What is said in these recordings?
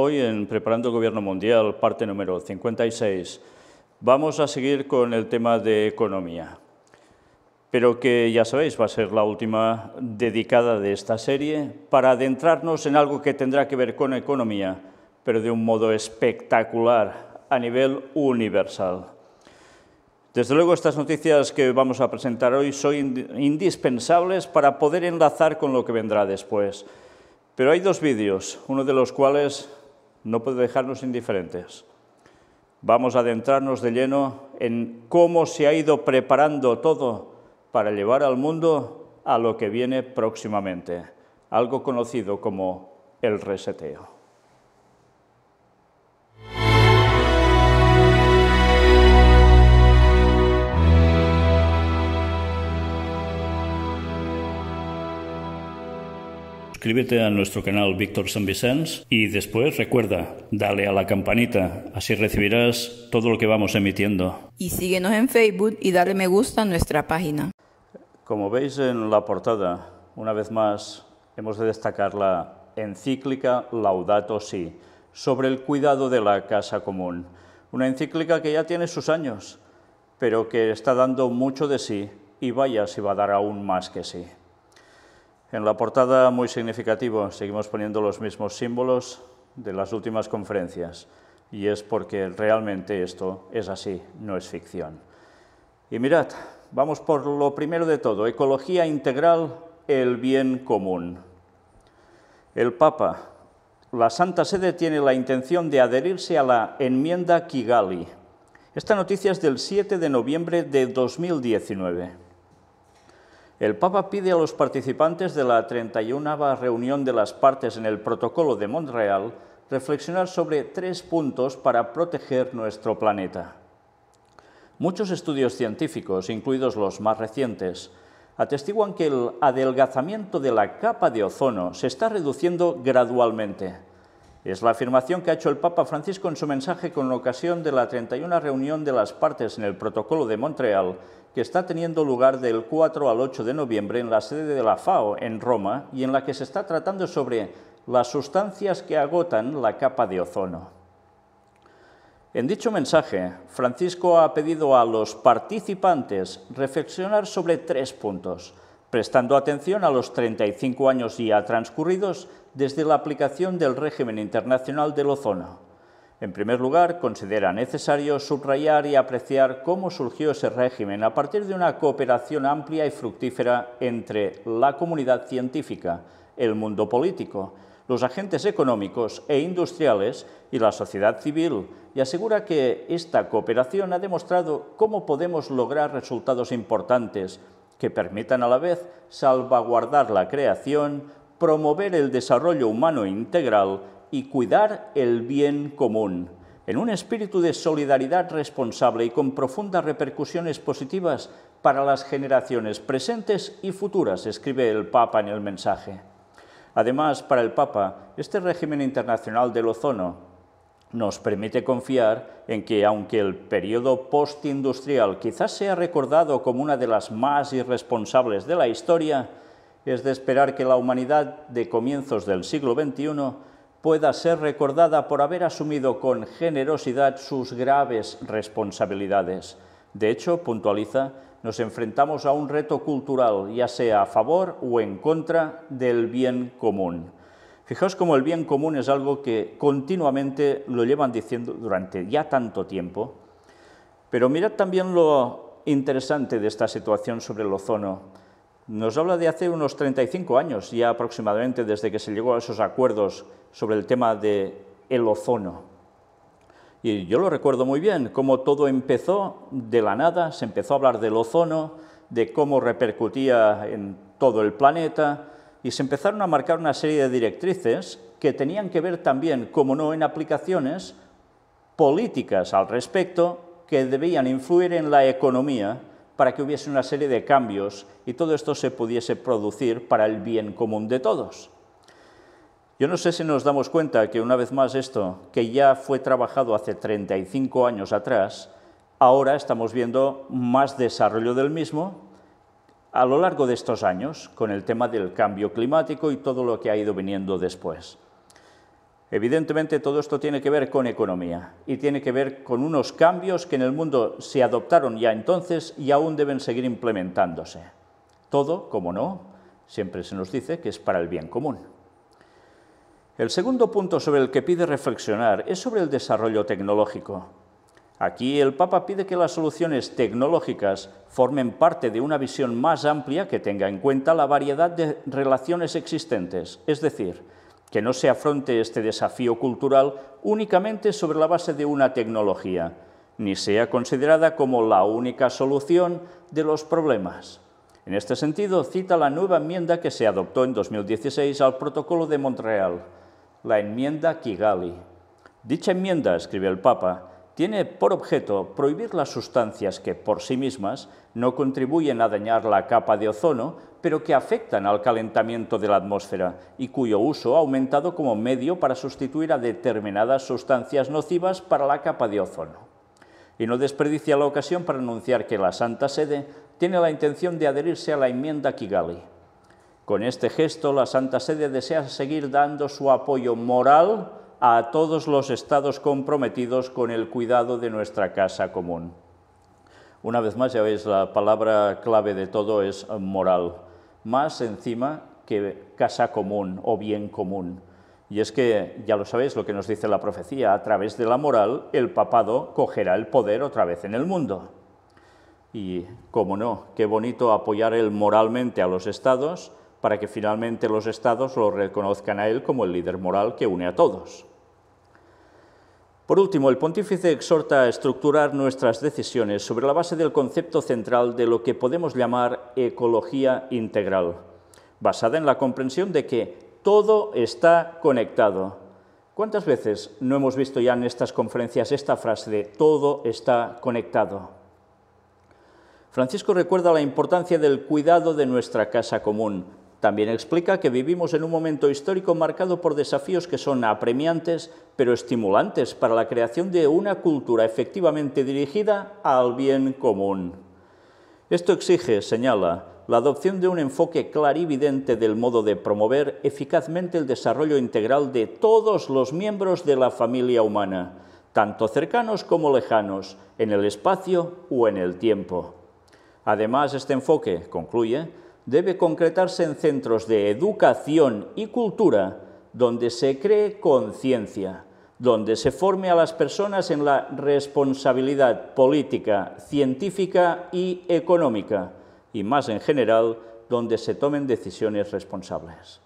Hoy en Preparando Gobierno Mundial, parte número 56, vamos a seguir con el tema de economía, pero que ya sabéis va a ser la última dedicada de esta serie para adentrarnos en algo que tendrá que ver con economía, pero de un modo espectacular a nivel universal. Desde luego, estas noticias que vamos a presentar hoy son indispensables para poder enlazar con lo que vendrá después. Pero hay dos vídeos, uno de los cuales no puede dejarnos indiferentes. Vamos a adentrarnos de lleno en cómo se ha ido preparando todo para llevar al mundo a lo que viene próximamente, algo conocido como el reseteo. suscríbete a nuestro canal Víctor San Vicens y después recuerda, dale a la campanita, así recibirás todo lo que vamos emitiendo. Y síguenos en Facebook y dale me gusta a nuestra página. Como veis en la portada, una vez más hemos de destacar la encíclica Laudato Si sobre el cuidado de la casa común. Una encíclica que ya tiene sus años, pero que está dando mucho de sí y vaya si va a dar aún más que sí. En la portada, muy significativo, seguimos poniendo los mismos símbolos de las últimas conferencias, y es porque realmente esto es así, no es ficción. Y mirad, vamos por lo primero de todo, ecología integral, el bien común. El Papa, la Santa Sede tiene la intención de adherirse a la enmienda Kigali. Esta noticia es del 7 de noviembre de 2019. El Papa pide a los participantes de la 31 reunión de las partes en el Protocolo de Montreal reflexionar sobre tres puntos para proteger nuestro planeta. Muchos estudios científicos, incluidos los más recientes, atestiguan que el adelgazamiento de la capa de ozono se está reduciendo gradualmente es la afirmación que ha hecho el Papa Francisco en su mensaje con ocasión de la 31 reunión de las partes en el Protocolo de Montreal, que está teniendo lugar del 4 al 8 de noviembre en la sede de la FAO en Roma y en la que se está tratando sobre las sustancias que agotan la capa de ozono. En dicho mensaje, Francisco ha pedido a los participantes reflexionar sobre tres puntos – prestando atención a los 35 años ya transcurridos desde la aplicación del régimen internacional del ozono. En primer lugar, considera necesario subrayar y apreciar cómo surgió ese régimen a partir de una cooperación amplia y fructífera entre la comunidad científica, el mundo político, los agentes económicos e industriales y la sociedad civil, y asegura que esta cooperación ha demostrado cómo podemos lograr resultados importantes que permitan a la vez salvaguardar la creación, promover el desarrollo humano integral y cuidar el bien común, en un espíritu de solidaridad responsable y con profundas repercusiones positivas para las generaciones presentes y futuras, escribe el Papa en el mensaje. Además, para el Papa, este régimen internacional del ozono, nos permite confiar en que, aunque el periodo postindustrial quizás sea recordado como una de las más irresponsables de la historia, es de esperar que la humanidad de comienzos del siglo XXI pueda ser recordada por haber asumido con generosidad sus graves responsabilidades. De hecho, puntualiza, nos enfrentamos a un reto cultural, ya sea a favor o en contra del bien común. Fijaos cómo el bien común es algo que continuamente lo llevan diciendo durante ya tanto tiempo, pero mirad también lo interesante de esta situación sobre el ozono. Nos habla de hace unos 35 años, ya aproximadamente, desde que se llegó a esos acuerdos sobre el tema del el ozono. Y yo lo recuerdo muy bien, cómo todo empezó de la nada, se empezó a hablar del ozono, de cómo repercutía en todo el planeta, y se empezaron a marcar una serie de directrices que tenían que ver también, como no, en aplicaciones políticas al respecto que debían influir en la economía para que hubiese una serie de cambios y todo esto se pudiese producir para el bien común de todos. Yo no sé si nos damos cuenta que una vez más esto, que ya fue trabajado hace 35 años atrás, ahora estamos viendo más desarrollo del mismo a lo largo de estos años con el tema del cambio climático y todo lo que ha ido viniendo después. Evidentemente todo esto tiene que ver con economía y tiene que ver con unos cambios que en el mundo se adoptaron ya entonces y aún deben seguir implementándose. Todo, como no, siempre se nos dice que es para el bien común. El segundo punto sobre el que pide reflexionar es sobre el desarrollo tecnológico. Aquí el Papa pide que las soluciones tecnológicas formen parte de una visión más amplia que tenga en cuenta la variedad de relaciones existentes, es decir, que no se afronte este desafío cultural únicamente sobre la base de una tecnología, ni sea considerada como la única solución de los problemas. En este sentido, cita la nueva enmienda que se adoptó en 2016 al Protocolo de Montreal, la enmienda Kigali. Dicha enmienda, escribe el Papa, tiene por objeto prohibir las sustancias que por sí mismas no contribuyen a dañar la capa de ozono, pero que afectan al calentamiento de la atmósfera y cuyo uso ha aumentado como medio para sustituir a determinadas sustancias nocivas para la capa de ozono. Y no desperdicia la ocasión para anunciar que la Santa Sede tiene la intención de adherirse a la enmienda Kigali. Con este gesto, la Santa Sede desea seguir dando su apoyo moral a todos los estados comprometidos con el cuidado de nuestra casa común. Una vez más, ya veis, la palabra clave de todo es moral, más encima que casa común o bien común. Y es que, ya lo sabéis, lo que nos dice la profecía, a través de la moral, el papado cogerá el poder otra vez en el mundo. Y, como no, qué bonito apoyar él moralmente a los estados, para que finalmente los estados lo reconozcan a él como el líder moral que une a todos. Por último, el pontífice exhorta a estructurar nuestras decisiones sobre la base del concepto central de lo que podemos llamar ecología integral, basada en la comprensión de que todo está conectado. ¿Cuántas veces no hemos visto ya en estas conferencias esta frase de todo está conectado? Francisco recuerda la importancia del cuidado de nuestra casa común, también explica que vivimos en un momento histórico marcado por desafíos que son apremiantes, pero estimulantes para la creación de una cultura efectivamente dirigida al bien común. Esto exige, señala, la adopción de un enfoque clarividente del modo de promover eficazmente el desarrollo integral de todos los miembros de la familia humana, tanto cercanos como lejanos, en el espacio o en el tiempo. Además, este enfoque, concluye, debe concretarse en centros de educación y cultura donde se cree conciencia, donde se forme a las personas en la responsabilidad política, científica y económica, y más en general, donde se tomen decisiones responsables.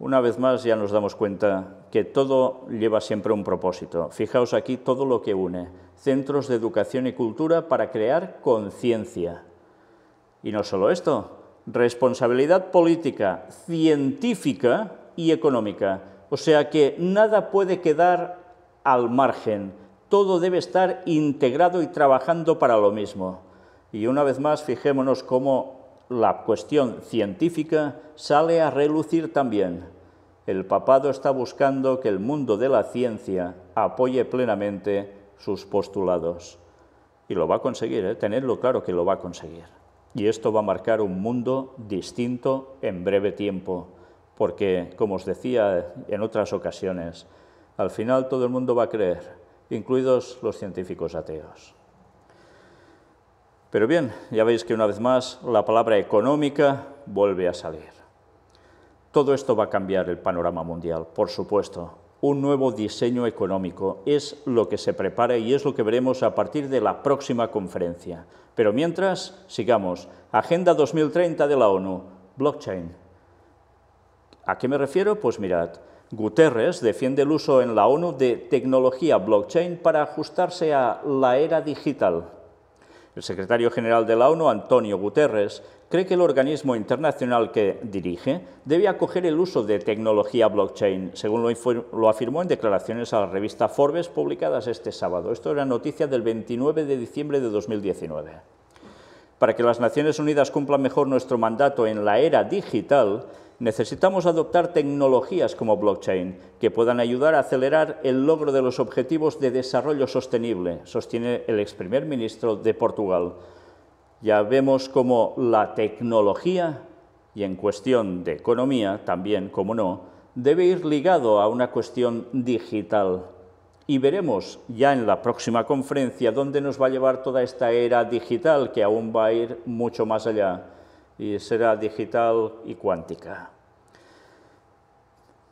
Una vez más ya nos damos cuenta que todo lleva siempre un propósito. Fijaos aquí todo lo que une. Centros de educación y cultura para crear conciencia, y no solo esto, responsabilidad política, científica y económica. O sea que nada puede quedar al margen, todo debe estar integrado y trabajando para lo mismo. Y una vez más, fijémonos cómo la cuestión científica sale a relucir también. El papado está buscando que el mundo de la ciencia apoye plenamente sus postulados. Y lo va a conseguir, ¿eh? tenerlo claro que lo va a conseguir. Y esto va a marcar un mundo distinto en breve tiempo, porque, como os decía en otras ocasiones, al final todo el mundo va a creer, incluidos los científicos ateos. Pero bien, ya veis que una vez más la palabra económica vuelve a salir. Todo esto va a cambiar el panorama mundial, por supuesto, un nuevo diseño económico. Es lo que se prepara y es lo que veremos a partir de la próxima conferencia. Pero mientras, sigamos. Agenda 2030 de la ONU, blockchain. ¿A qué me refiero? Pues mirad, Guterres defiende el uso en la ONU de tecnología blockchain para ajustarse a la era digital. El secretario general de la ONU, Antonio Guterres, cree que el organismo internacional que dirige debe acoger el uso de tecnología blockchain, según lo, afirmó en declaraciones a la revista Forbes publicadas este sábado. Esto era noticia del 29 de diciembre de 2019. Para que las Naciones Unidas cumplan mejor nuestro mandato en la era digital, necesitamos adoptar tecnologías como blockchain que puedan ayudar a acelerar el logro de los objetivos de desarrollo sostenible, sostiene el ex primer ministro de Portugal. Ya vemos cómo la tecnología, y en cuestión de economía también, como no, debe ir ligado a una cuestión digital. Y veremos ya en la próxima conferencia dónde nos va a llevar toda esta era digital que aún va a ir mucho más allá y será digital y cuántica.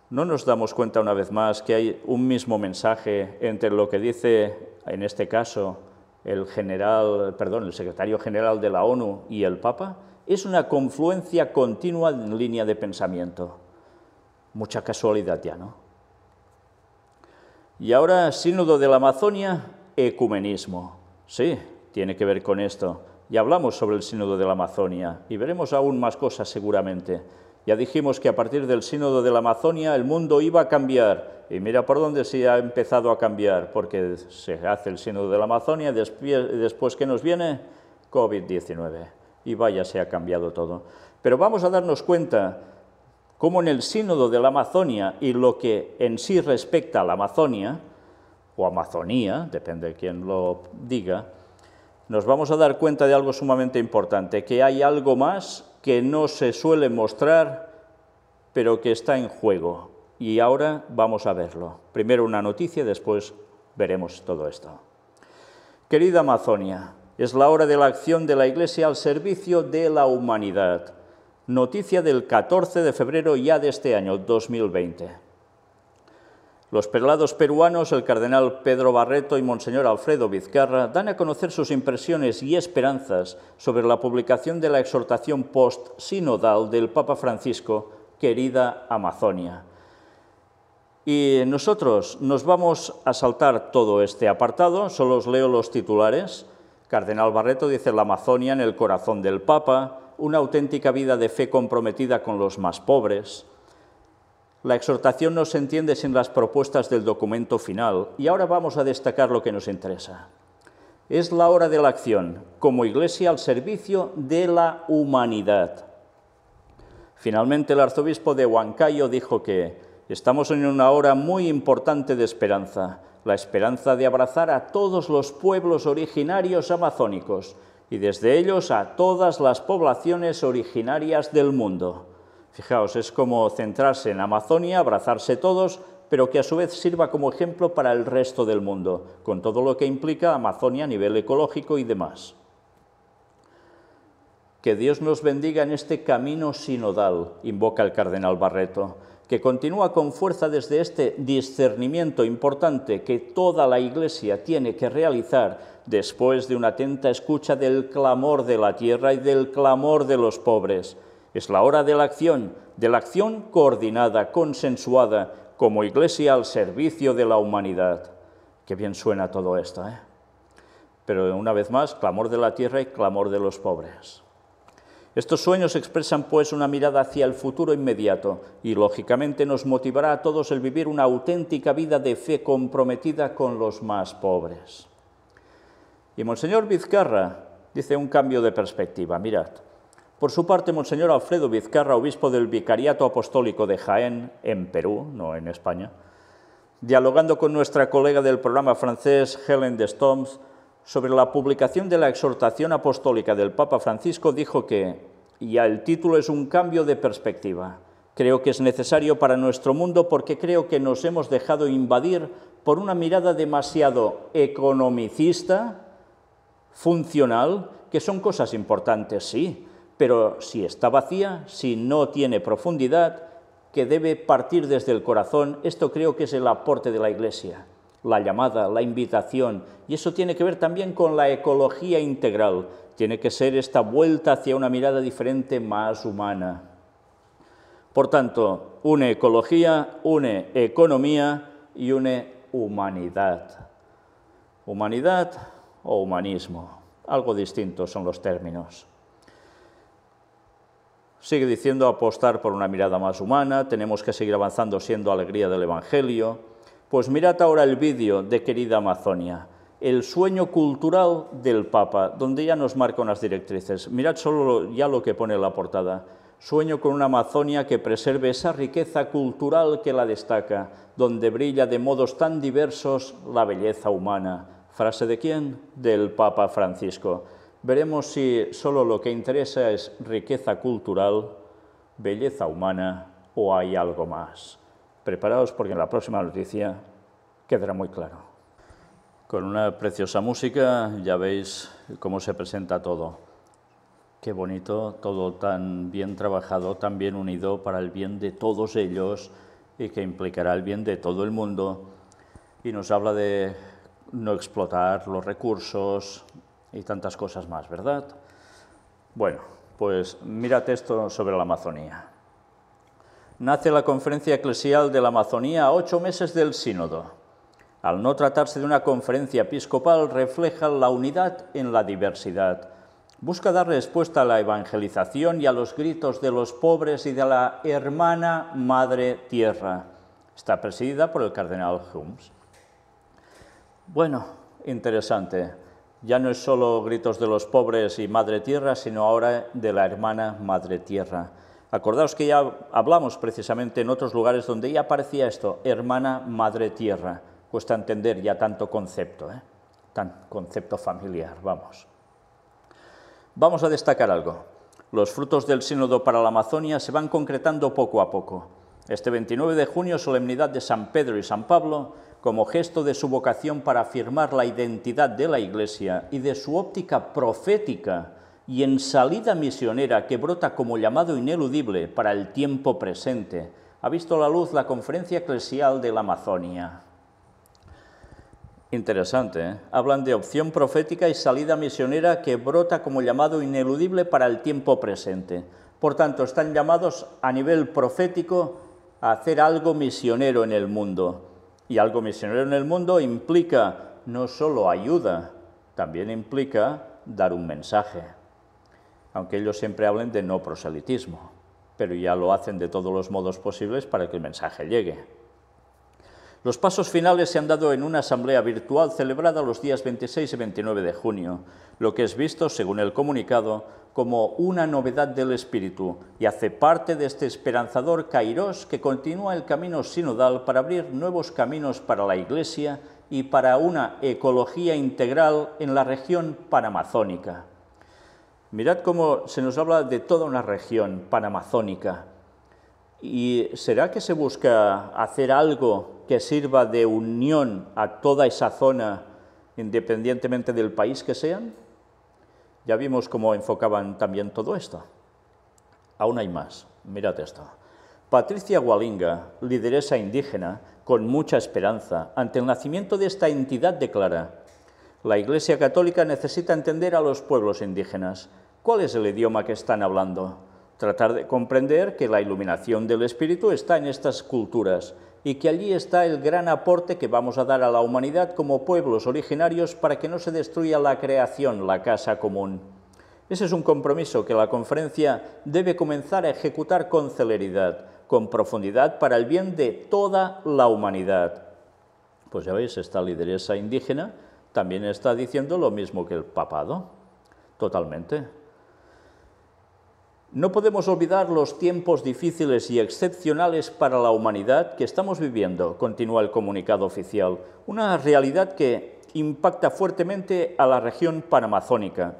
No nos damos cuenta una vez más que hay un mismo mensaje entre lo que dice, en este caso, el, general, perdón, el secretario general de la ONU y el Papa, es una confluencia continua en línea de pensamiento. Mucha casualidad ya, ¿no? Y ahora, sínodo de la Amazonia, ecumenismo. Sí, tiene que ver con esto. Ya hablamos sobre el sínodo de la Amazonia y veremos aún más cosas seguramente. Ya dijimos que a partir del sínodo de la Amazonia el mundo iba a cambiar. Y mira por dónde se ha empezado a cambiar, porque se hace el sínodo de la Amazonia, después que nos viene COVID-19. Y vaya, se ha cambiado todo. Pero vamos a darnos cuenta cómo en el sínodo de la Amazonia y lo que en sí respecta a la Amazonia, o Amazonía, depende de quién lo diga, nos vamos a dar cuenta de algo sumamente importante, que hay algo más que no se suele mostrar, pero que está en juego. Y ahora vamos a verlo. Primero una noticia, después veremos todo esto. Querida Amazonia, es la hora de la acción de la Iglesia al servicio de la humanidad. Noticia del 14 de febrero ya de este año 2020. Los prelados peruanos, el cardenal Pedro Barreto y Monseñor Alfredo Vizcarra, dan a conocer sus impresiones y esperanzas sobre la publicación de la exhortación post-sinodal del Papa Francisco, Querida Amazonia. Y nosotros nos vamos a saltar todo este apartado, solo os leo los titulares. Cardenal Barreto dice la Amazonia en el corazón del Papa, una auténtica vida de fe comprometida con los más pobres. La exhortación no se entiende sin las propuestas del documento final y ahora vamos a destacar lo que nos interesa. Es la hora de la acción, como iglesia al servicio de la humanidad. Finalmente el arzobispo de Huancayo dijo que estamos en una hora muy importante de esperanza, la esperanza de abrazar a todos los pueblos originarios amazónicos y desde ellos a todas las poblaciones originarias del mundo. Fijaos, es como centrarse en Amazonia, abrazarse todos, pero que a su vez sirva como ejemplo para el resto del mundo, con todo lo que implica Amazonia a nivel ecológico y demás. Que Dios nos bendiga en este camino sinodal, invoca el cardenal Barreto, que continúa con fuerza desde este discernimiento importante que toda la Iglesia tiene que realizar después de una atenta escucha del clamor de la tierra y del clamor de los pobres, es la hora de la acción, de la acción coordinada, consensuada, como iglesia al servicio de la humanidad. Qué bien suena todo esto, ¿eh? Pero una vez más, clamor de la tierra y clamor de los pobres. Estos sueños expresan pues una mirada hacia el futuro inmediato y lógicamente nos motivará a todos el vivir una auténtica vida de fe comprometida con los más pobres. Y Monseñor Vizcarra dice un cambio de perspectiva, mirad, por su parte, Monseñor Alfredo Vizcarra, obispo del Vicariato Apostólico de Jaén, en Perú, no en España, dialogando con nuestra colega del programa francés, Helen de Stoms, sobre la publicación de la exhortación apostólica del Papa Francisco, dijo que, y el título es un cambio de perspectiva, creo que es necesario para nuestro mundo porque creo que nos hemos dejado invadir por una mirada demasiado economicista, funcional, que son cosas importantes, sí, pero si está vacía, si no tiene profundidad, que debe partir desde el corazón, esto creo que es el aporte de la Iglesia, la llamada, la invitación, y eso tiene que ver también con la ecología integral, tiene que ser esta vuelta hacia una mirada diferente, más humana. Por tanto, une ecología, une economía y une humanidad. Humanidad o humanismo, algo distinto son los términos. Sigue diciendo apostar por una mirada más humana, tenemos que seguir avanzando siendo alegría del Evangelio. Pues mirad ahora el vídeo de Querida Amazonia, el sueño cultural del Papa, donde ya nos marca las directrices. Mirad solo ya lo que pone la portada. Sueño con una Amazonia que preserve esa riqueza cultural que la destaca, donde brilla de modos tan diversos la belleza humana. ¿Frase de quién? Del Papa Francisco veremos si solo lo que interesa es riqueza cultural, belleza humana o hay algo más. Preparaos porque en la próxima noticia quedará muy claro. Con una preciosa música ya veis cómo se presenta todo. Qué bonito, todo tan bien trabajado, tan bien unido para el bien de todos ellos y que implicará el bien de todo el mundo. Y nos habla de no explotar los recursos, y tantas cosas más, ¿verdad? Bueno, pues mírate esto sobre la Amazonía. Nace la Conferencia Eclesial de la Amazonía a ocho meses del Sínodo. Al no tratarse de una conferencia episcopal, refleja la unidad en la diversidad. Busca dar respuesta a la evangelización y a los gritos de los pobres y de la hermana Madre Tierra. Está presidida por el cardenal Humes. Bueno, interesante ya no es solo gritos de los pobres y Madre Tierra, sino ahora de la hermana Madre Tierra. Acordaos que ya hablamos precisamente en otros lugares donde ya aparecía esto, hermana Madre Tierra. Cuesta entender ya tanto concepto, ¿eh? tan concepto familiar, vamos. Vamos a destacar algo. Los frutos del Sínodo para la Amazonia se van concretando poco a poco. Este 29 de junio, solemnidad de San Pedro y San Pablo, como gesto de su vocación para afirmar la identidad de la Iglesia y de su óptica profética y en salida misionera que brota como llamado ineludible para el tiempo presente, ha visto la luz la conferencia eclesial de la Amazonia. Interesante, ¿eh? hablan de opción profética y salida misionera que brota como llamado ineludible para el tiempo presente. Por tanto, están llamados a nivel profético a hacer algo misionero en el mundo, y algo misionero en el mundo implica no solo ayuda, también implica dar un mensaje. Aunque ellos siempre hablen de no proselitismo, pero ya lo hacen de todos los modos posibles para que el mensaje llegue. Los pasos finales se han dado en una asamblea virtual celebrada los días 26 y 29 de junio, lo que es visto, según el comunicado, como una novedad del espíritu y hace parte de este esperanzador Kairos que continúa el camino sinodal para abrir nuevos caminos para la Iglesia y para una ecología integral en la región panamazónica. Mirad cómo se nos habla de toda una región panamazónica. ¿Y será que se busca hacer algo que sirva de unión a toda esa zona, independientemente del país que sean? Ya vimos cómo enfocaban también todo esto. Aún hay más. Mírate esto. Patricia Walinga, lideresa indígena, con mucha esperanza, ante el nacimiento de esta entidad declara, la Iglesia Católica necesita entender a los pueblos indígenas. ¿Cuál es el idioma que están hablando? Tratar de comprender que la iluminación del Espíritu está en estas culturas y que allí está el gran aporte que vamos a dar a la humanidad como pueblos originarios para que no se destruya la creación, la casa común. Ese es un compromiso que la conferencia debe comenzar a ejecutar con celeridad, con profundidad, para el bien de toda la humanidad. Pues ya veis, esta lideresa indígena también está diciendo lo mismo que el papado, totalmente. No podemos olvidar los tiempos difíciles y excepcionales para la humanidad que estamos viviendo, continúa el comunicado oficial, una realidad que impacta fuertemente a la región panamazónica,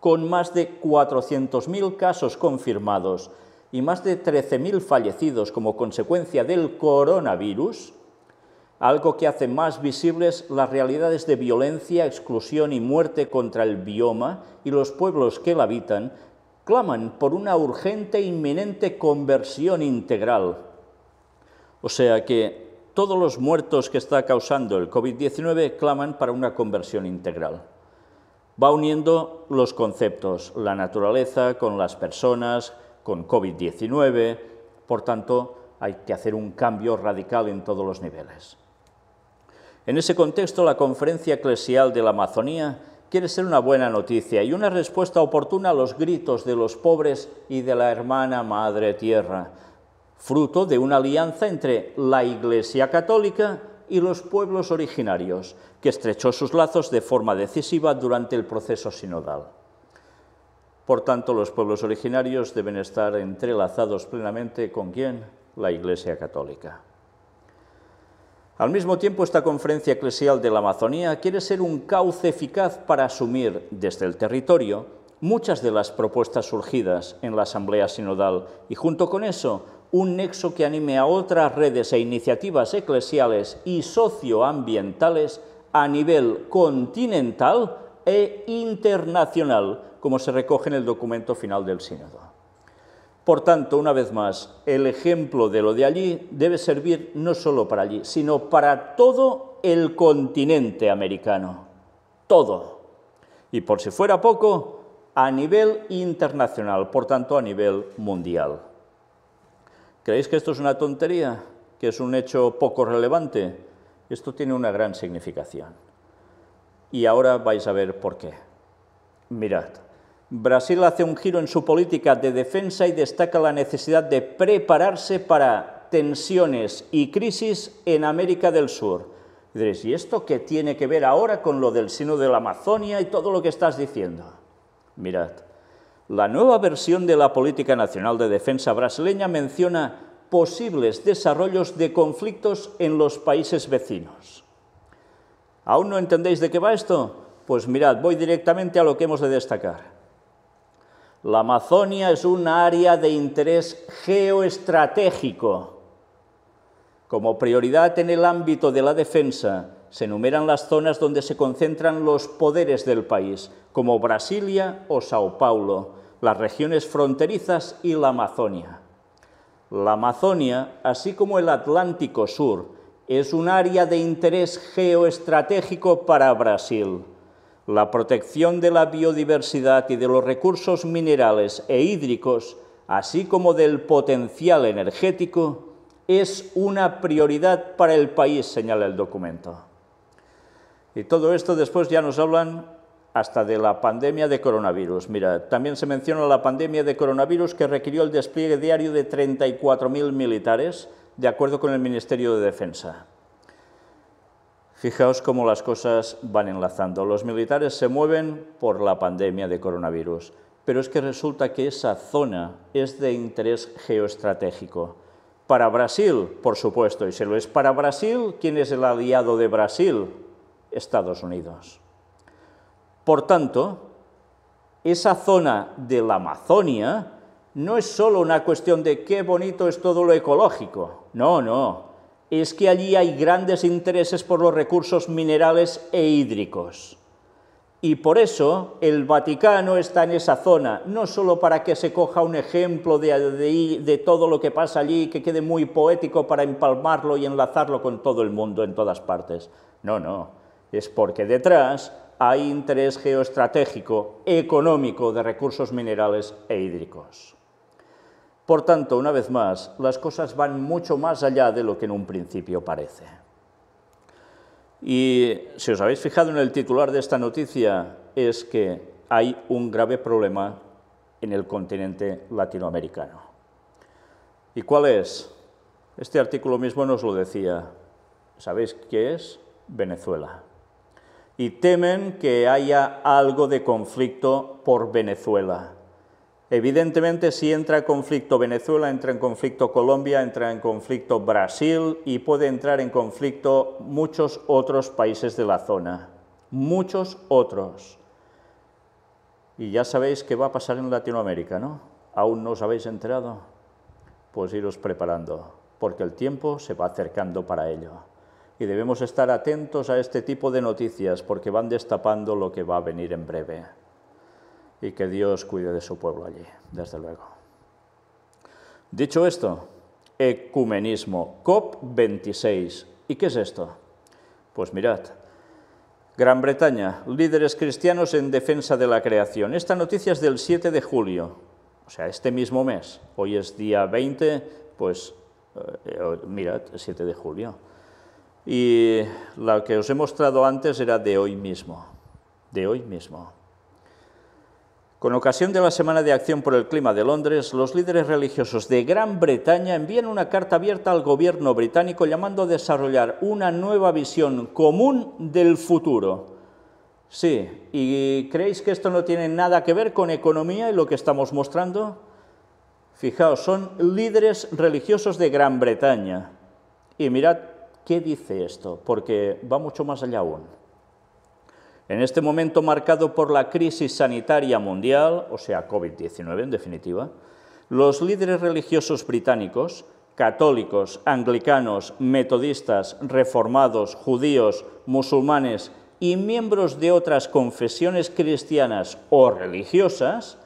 con más de 400.000 casos confirmados y más de 13.000 fallecidos como consecuencia del coronavirus, algo que hace más visibles las realidades de violencia, exclusión y muerte contra el bioma y los pueblos que la habitan, claman por una urgente e inminente conversión integral. O sea que todos los muertos que está causando el COVID-19 claman para una conversión integral. Va uniendo los conceptos, la naturaleza con las personas, con COVID-19, por tanto, hay que hacer un cambio radical en todos los niveles. En ese contexto, la Conferencia Eclesial de la Amazonía quiere ser una buena noticia y una respuesta oportuna a los gritos de los pobres y de la hermana Madre Tierra, fruto de una alianza entre la Iglesia Católica y los pueblos originarios, que estrechó sus lazos de forma decisiva durante el proceso sinodal. Por tanto, los pueblos originarios deben estar entrelazados plenamente con quién? La Iglesia Católica. Al mismo tiempo, esta conferencia eclesial de la Amazonía quiere ser un cauce eficaz para asumir desde el territorio muchas de las propuestas surgidas en la Asamblea Sinodal y junto con eso un nexo que anime a otras redes e iniciativas eclesiales y socioambientales a nivel continental e internacional, como se recoge en el documento final del sínodo. Por tanto, una vez más, el ejemplo de lo de allí debe servir no solo para allí, sino para todo el continente americano. Todo. Y por si fuera poco, a nivel internacional, por tanto, a nivel mundial. ¿Creéis que esto es una tontería? ¿Que es un hecho poco relevante? Esto tiene una gran significación. Y ahora vais a ver por qué. Mirad. Brasil hace un giro en su política de defensa y destaca la necesidad de prepararse para tensiones y crisis en América del Sur. Y esto qué tiene que ver ahora con lo del sino de la Amazonia y todo lo que estás diciendo? Mirad, la nueva versión de la Política Nacional de Defensa brasileña menciona posibles desarrollos de conflictos en los países vecinos. ¿Aún no entendéis de qué va esto? Pues mirad, voy directamente a lo que hemos de destacar. La Amazonia es un área de interés geoestratégico. Como prioridad en el ámbito de la defensa, se enumeran las zonas donde se concentran los poderes del país, como Brasilia o Sao Paulo, las regiones fronterizas y la Amazonia. La Amazonia, así como el Atlántico Sur, es un área de interés geoestratégico para Brasil. La protección de la biodiversidad y de los recursos minerales e hídricos, así como del potencial energético, es una prioridad para el país, señala el documento. Y todo esto después ya nos hablan hasta de la pandemia de coronavirus. Mira, también se menciona la pandemia de coronavirus que requirió el despliegue diario de 34.000 militares, de acuerdo con el Ministerio de Defensa. Fijaos cómo las cosas van enlazando. Los militares se mueven por la pandemia de coronavirus, pero es que resulta que esa zona es de interés geoestratégico. Para Brasil, por supuesto, y se lo es para Brasil, ¿quién es el aliado de Brasil? Estados Unidos. Por tanto, esa zona de la Amazonia no es solo una cuestión de qué bonito es todo lo ecológico, no, no, es que allí hay grandes intereses por los recursos minerales e hídricos. Y por eso el Vaticano está en esa zona, no solo para que se coja un ejemplo de, todo lo que pasa allí, y que quede muy poético para empalmarlo y enlazarlo con todo el mundo en todas partes. No, no, es porque detrás hay interés geoestratégico, económico de recursos minerales e hídricos. Por tanto, una vez más, las cosas van mucho más allá de lo que en un principio parece. Y si os habéis fijado en el titular de esta noticia, es que hay un grave problema en el continente latinoamericano. ¿Y cuál es? Este artículo mismo nos lo decía. ¿Sabéis qué es? Venezuela. Y temen que haya algo de conflicto por Venezuela. Evidentemente, si entra en conflicto Venezuela, entra en conflicto Colombia, entra en conflicto Brasil y puede entrar en conflicto muchos otros países de la zona. Muchos otros. Y ya sabéis qué va a pasar en Latinoamérica, ¿no? ¿Aún no os habéis enterado? Pues iros preparando, porque el tiempo se va acercando para ello. Y debemos estar atentos a este tipo de noticias, porque van destapando lo que va a venir en breve y que Dios cuide de su pueblo allí, desde luego. Dicho esto, ecumenismo, COP26. ¿Y qué es esto? Pues mirad, Gran Bretaña, líderes cristianos en defensa de la creación. Esta noticia es del 7 de julio, o sea, este mismo mes. Hoy es día 20, pues eh, mirad, el 7 de julio. Y la que os he mostrado antes era de hoy mismo, de hoy mismo. Con ocasión de la Semana de Acción por el Clima de Londres, los líderes religiosos de Gran Bretaña envían una carta abierta al gobierno británico llamando a desarrollar una nueva visión común del futuro. Sí, ¿y creéis que esto no tiene nada que ver con economía y lo que estamos mostrando? Fijaos, son líderes religiosos de Gran Bretaña. Y mirad qué dice esto, porque va mucho más allá aún. En este momento marcado por la crisis sanitaria mundial, o sea, COVID-19 en definitiva, los líderes religiosos británicos, católicos, anglicanos, metodistas, reformados, judíos, musulmanes y miembros de otras confesiones cristianas o religiosas,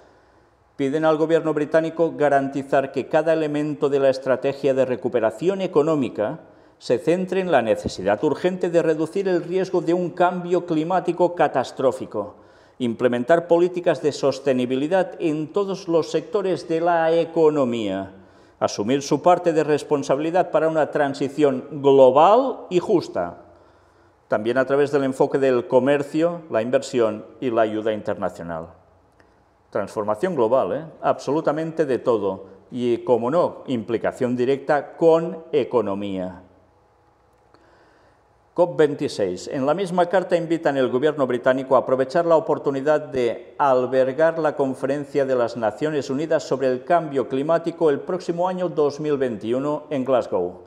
piden al gobierno británico garantizar que cada elemento de la estrategia de recuperación económica se centre en la necesidad urgente de reducir el riesgo de un cambio climático catastrófico, implementar políticas de sostenibilidad en todos los sectores de la economía, asumir su parte de responsabilidad para una transición global y justa, también a través del enfoque del comercio, la inversión y la ayuda internacional. Transformación global, ¿eh? absolutamente de todo, y como no, implicación directa con economía. COP26. En la misma carta invitan el gobierno británico a aprovechar la oportunidad de albergar la conferencia de las Naciones Unidas sobre el cambio climático el próximo año 2021 en Glasgow,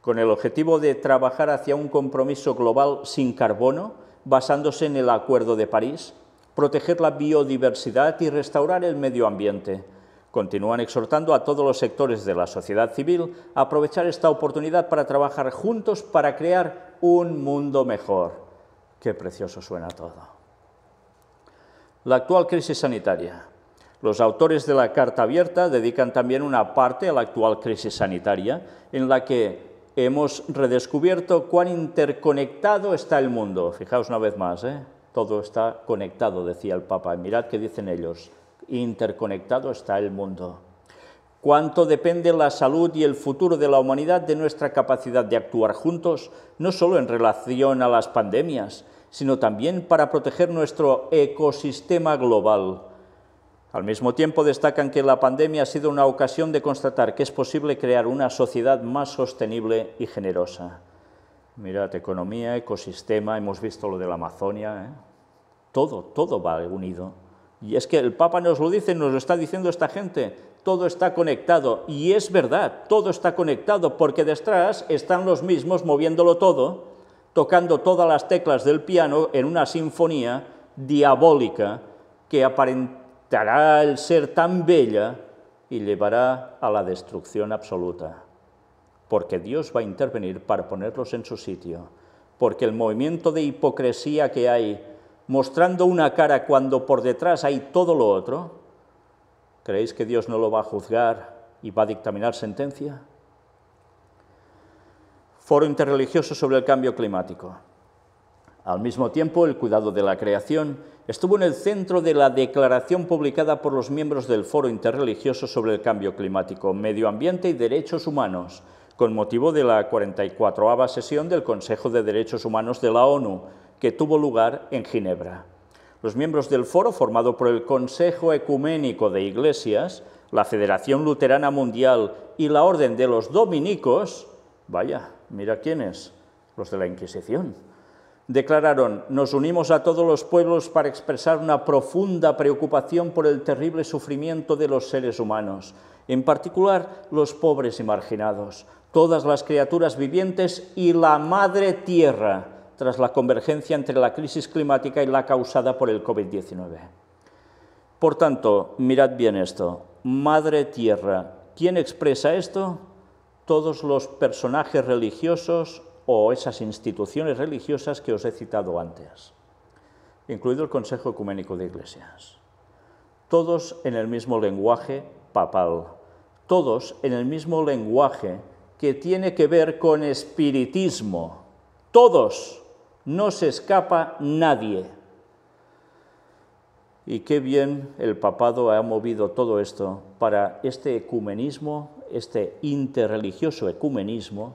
con el objetivo de trabajar hacia un compromiso global sin carbono, basándose en el Acuerdo de París, proteger la biodiversidad y restaurar el medio ambiente Continúan exhortando a todos los sectores de la sociedad civil a aprovechar esta oportunidad para trabajar juntos para crear un mundo mejor. Qué precioso suena todo. La actual crisis sanitaria. Los autores de la Carta Abierta dedican también una parte a la actual crisis sanitaria, en la que hemos redescubierto cuán interconectado está el mundo. Fijaos una vez más, ¿eh? todo está conectado, decía el Papa. Mirad qué dicen ellos. Interconectado está el mundo. Cuánto depende la salud y el futuro de la humanidad de nuestra capacidad de actuar juntos, no solo en relación a las pandemias, sino también para proteger nuestro ecosistema global. Al mismo tiempo destacan que la pandemia ha sido una ocasión de constatar que es posible crear una sociedad más sostenible y generosa. Mirad, economía, ecosistema, hemos visto lo de la Amazonia, ¿eh? todo, todo va unido. Y es que el Papa nos lo dice, nos lo está diciendo esta gente, todo está conectado. Y es verdad, todo está conectado, porque detrás están los mismos moviéndolo todo, tocando todas las teclas del piano en una sinfonía diabólica que aparentará el ser tan bella y llevará a la destrucción absoluta. Porque Dios va a intervenir para ponerlos en su sitio, porque el movimiento de hipocresía que hay mostrando una cara cuando por detrás hay todo lo otro? ¿Creéis que Dios no lo va a juzgar y va a dictaminar sentencia? Foro interreligioso sobre el cambio climático. Al mismo tiempo, el cuidado de la creación estuvo en el centro de la declaración publicada por los miembros del Foro Interreligioso sobre el Cambio Climático, Medio Ambiente y Derechos Humanos, con motivo de la 44 sesión del Consejo de Derechos Humanos de la ONU, que tuvo lugar en Ginebra. Los miembros del foro, formado por el Consejo Ecuménico de Iglesias, la Federación Luterana Mundial y la Orden de los Dominicos, vaya, mira quiénes, los de la Inquisición, declararon, nos unimos a todos los pueblos para expresar una profunda preocupación por el terrible sufrimiento de los seres humanos, en particular los pobres y marginados, todas las criaturas vivientes y la madre tierra tras la convergencia entre la crisis climática y la causada por el COVID-19. Por tanto, mirad bien esto. Madre Tierra, ¿quién expresa esto? Todos los personajes religiosos o esas instituciones religiosas que os he citado antes, incluido el Consejo Ecuménico de Iglesias. Todos en el mismo lenguaje papal, todos en el mismo lenguaje que tiene que ver con espiritismo, todos no se escapa nadie. Y qué bien el papado ha movido todo esto para este ecumenismo, este interreligioso ecumenismo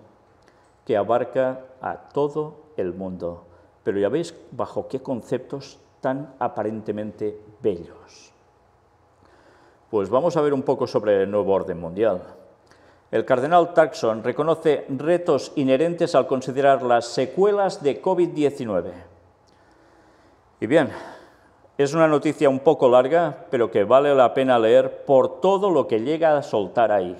que abarca a todo el mundo. Pero ya veis bajo qué conceptos tan aparentemente bellos. Pues vamos a ver un poco sobre el nuevo orden mundial. El cardenal Taxon reconoce retos inherentes al considerar las secuelas de COVID-19. Y bien, es una noticia un poco larga, pero que vale la pena leer por todo lo que llega a soltar ahí.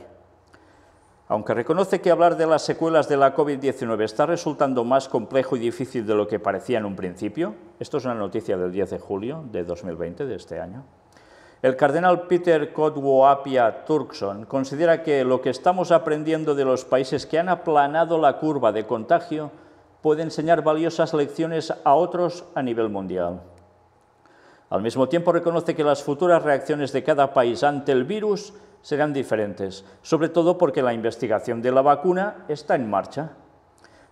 Aunque reconoce que hablar de las secuelas de la COVID-19 está resultando más complejo y difícil de lo que parecía en un principio, esto es una noticia del 10 de julio de 2020, de este año, el cardenal Peter Kodwoapia Turkson considera que lo que estamos aprendiendo de los países que han aplanado la curva de contagio puede enseñar valiosas lecciones a otros a nivel mundial. Al mismo tiempo reconoce que las futuras reacciones de cada país ante el virus serán diferentes, sobre todo porque la investigación de la vacuna está en marcha.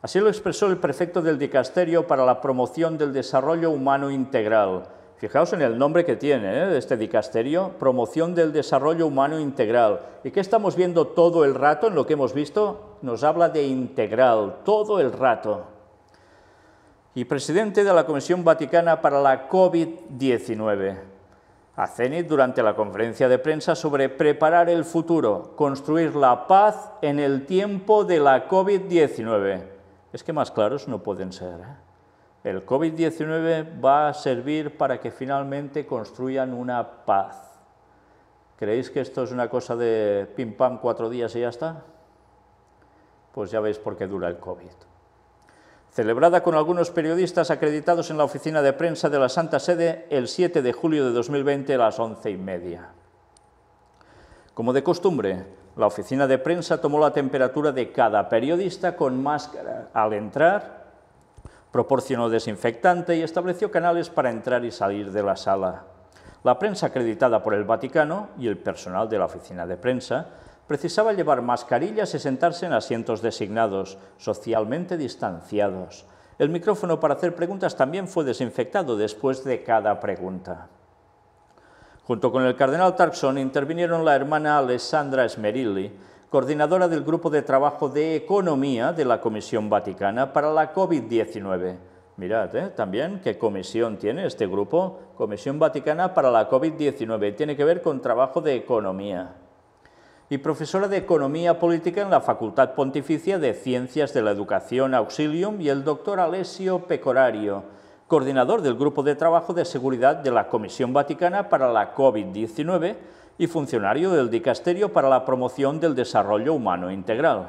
Así lo expresó el prefecto del Dicasterio para la Promoción del Desarrollo Humano Integral, Fijaos en el nombre que tiene ¿eh? este dicasterio, promoción del desarrollo humano integral. ¿Y qué estamos viendo todo el rato en lo que hemos visto? Nos habla de integral, todo el rato. Y presidente de la Comisión Vaticana para la COVID-19. A durante la conferencia de prensa sobre preparar el futuro, construir la paz en el tiempo de la COVID-19. Es que más claros no pueden ser. ¿eh? El COVID-19 va a servir para que finalmente construyan una paz. ¿Creéis que esto es una cosa de pim pam cuatro días y ya está? Pues ya veis por qué dura el COVID. Celebrada con algunos periodistas acreditados en la oficina de prensa de la Santa Sede el 7 de julio de 2020 a las once y media. Como de costumbre, la oficina de prensa tomó la temperatura de cada periodista con máscara al entrar proporcionó desinfectante y estableció canales para entrar y salir de la sala. La prensa acreditada por el Vaticano y el personal de la oficina de prensa precisaba llevar mascarillas y sentarse en asientos designados, socialmente distanciados. El micrófono para hacer preguntas también fue desinfectado después de cada pregunta. Junto con el cardenal Tarkson intervinieron la hermana Alessandra Smerilli, coordinadora del Grupo de Trabajo de Economía de la Comisión Vaticana para la COVID-19. Mirad, ¿eh? también qué comisión tiene este grupo, Comisión Vaticana para la COVID-19, tiene que ver con trabajo de economía. Y profesora de Economía Política en la Facultad Pontificia de Ciencias de la Educación Auxilium y el doctor Alessio Pecorario, coordinador del Grupo de Trabajo de Seguridad de la Comisión Vaticana para la COVID-19, y funcionario del Dicasterio para la Promoción del Desarrollo Humano Integral.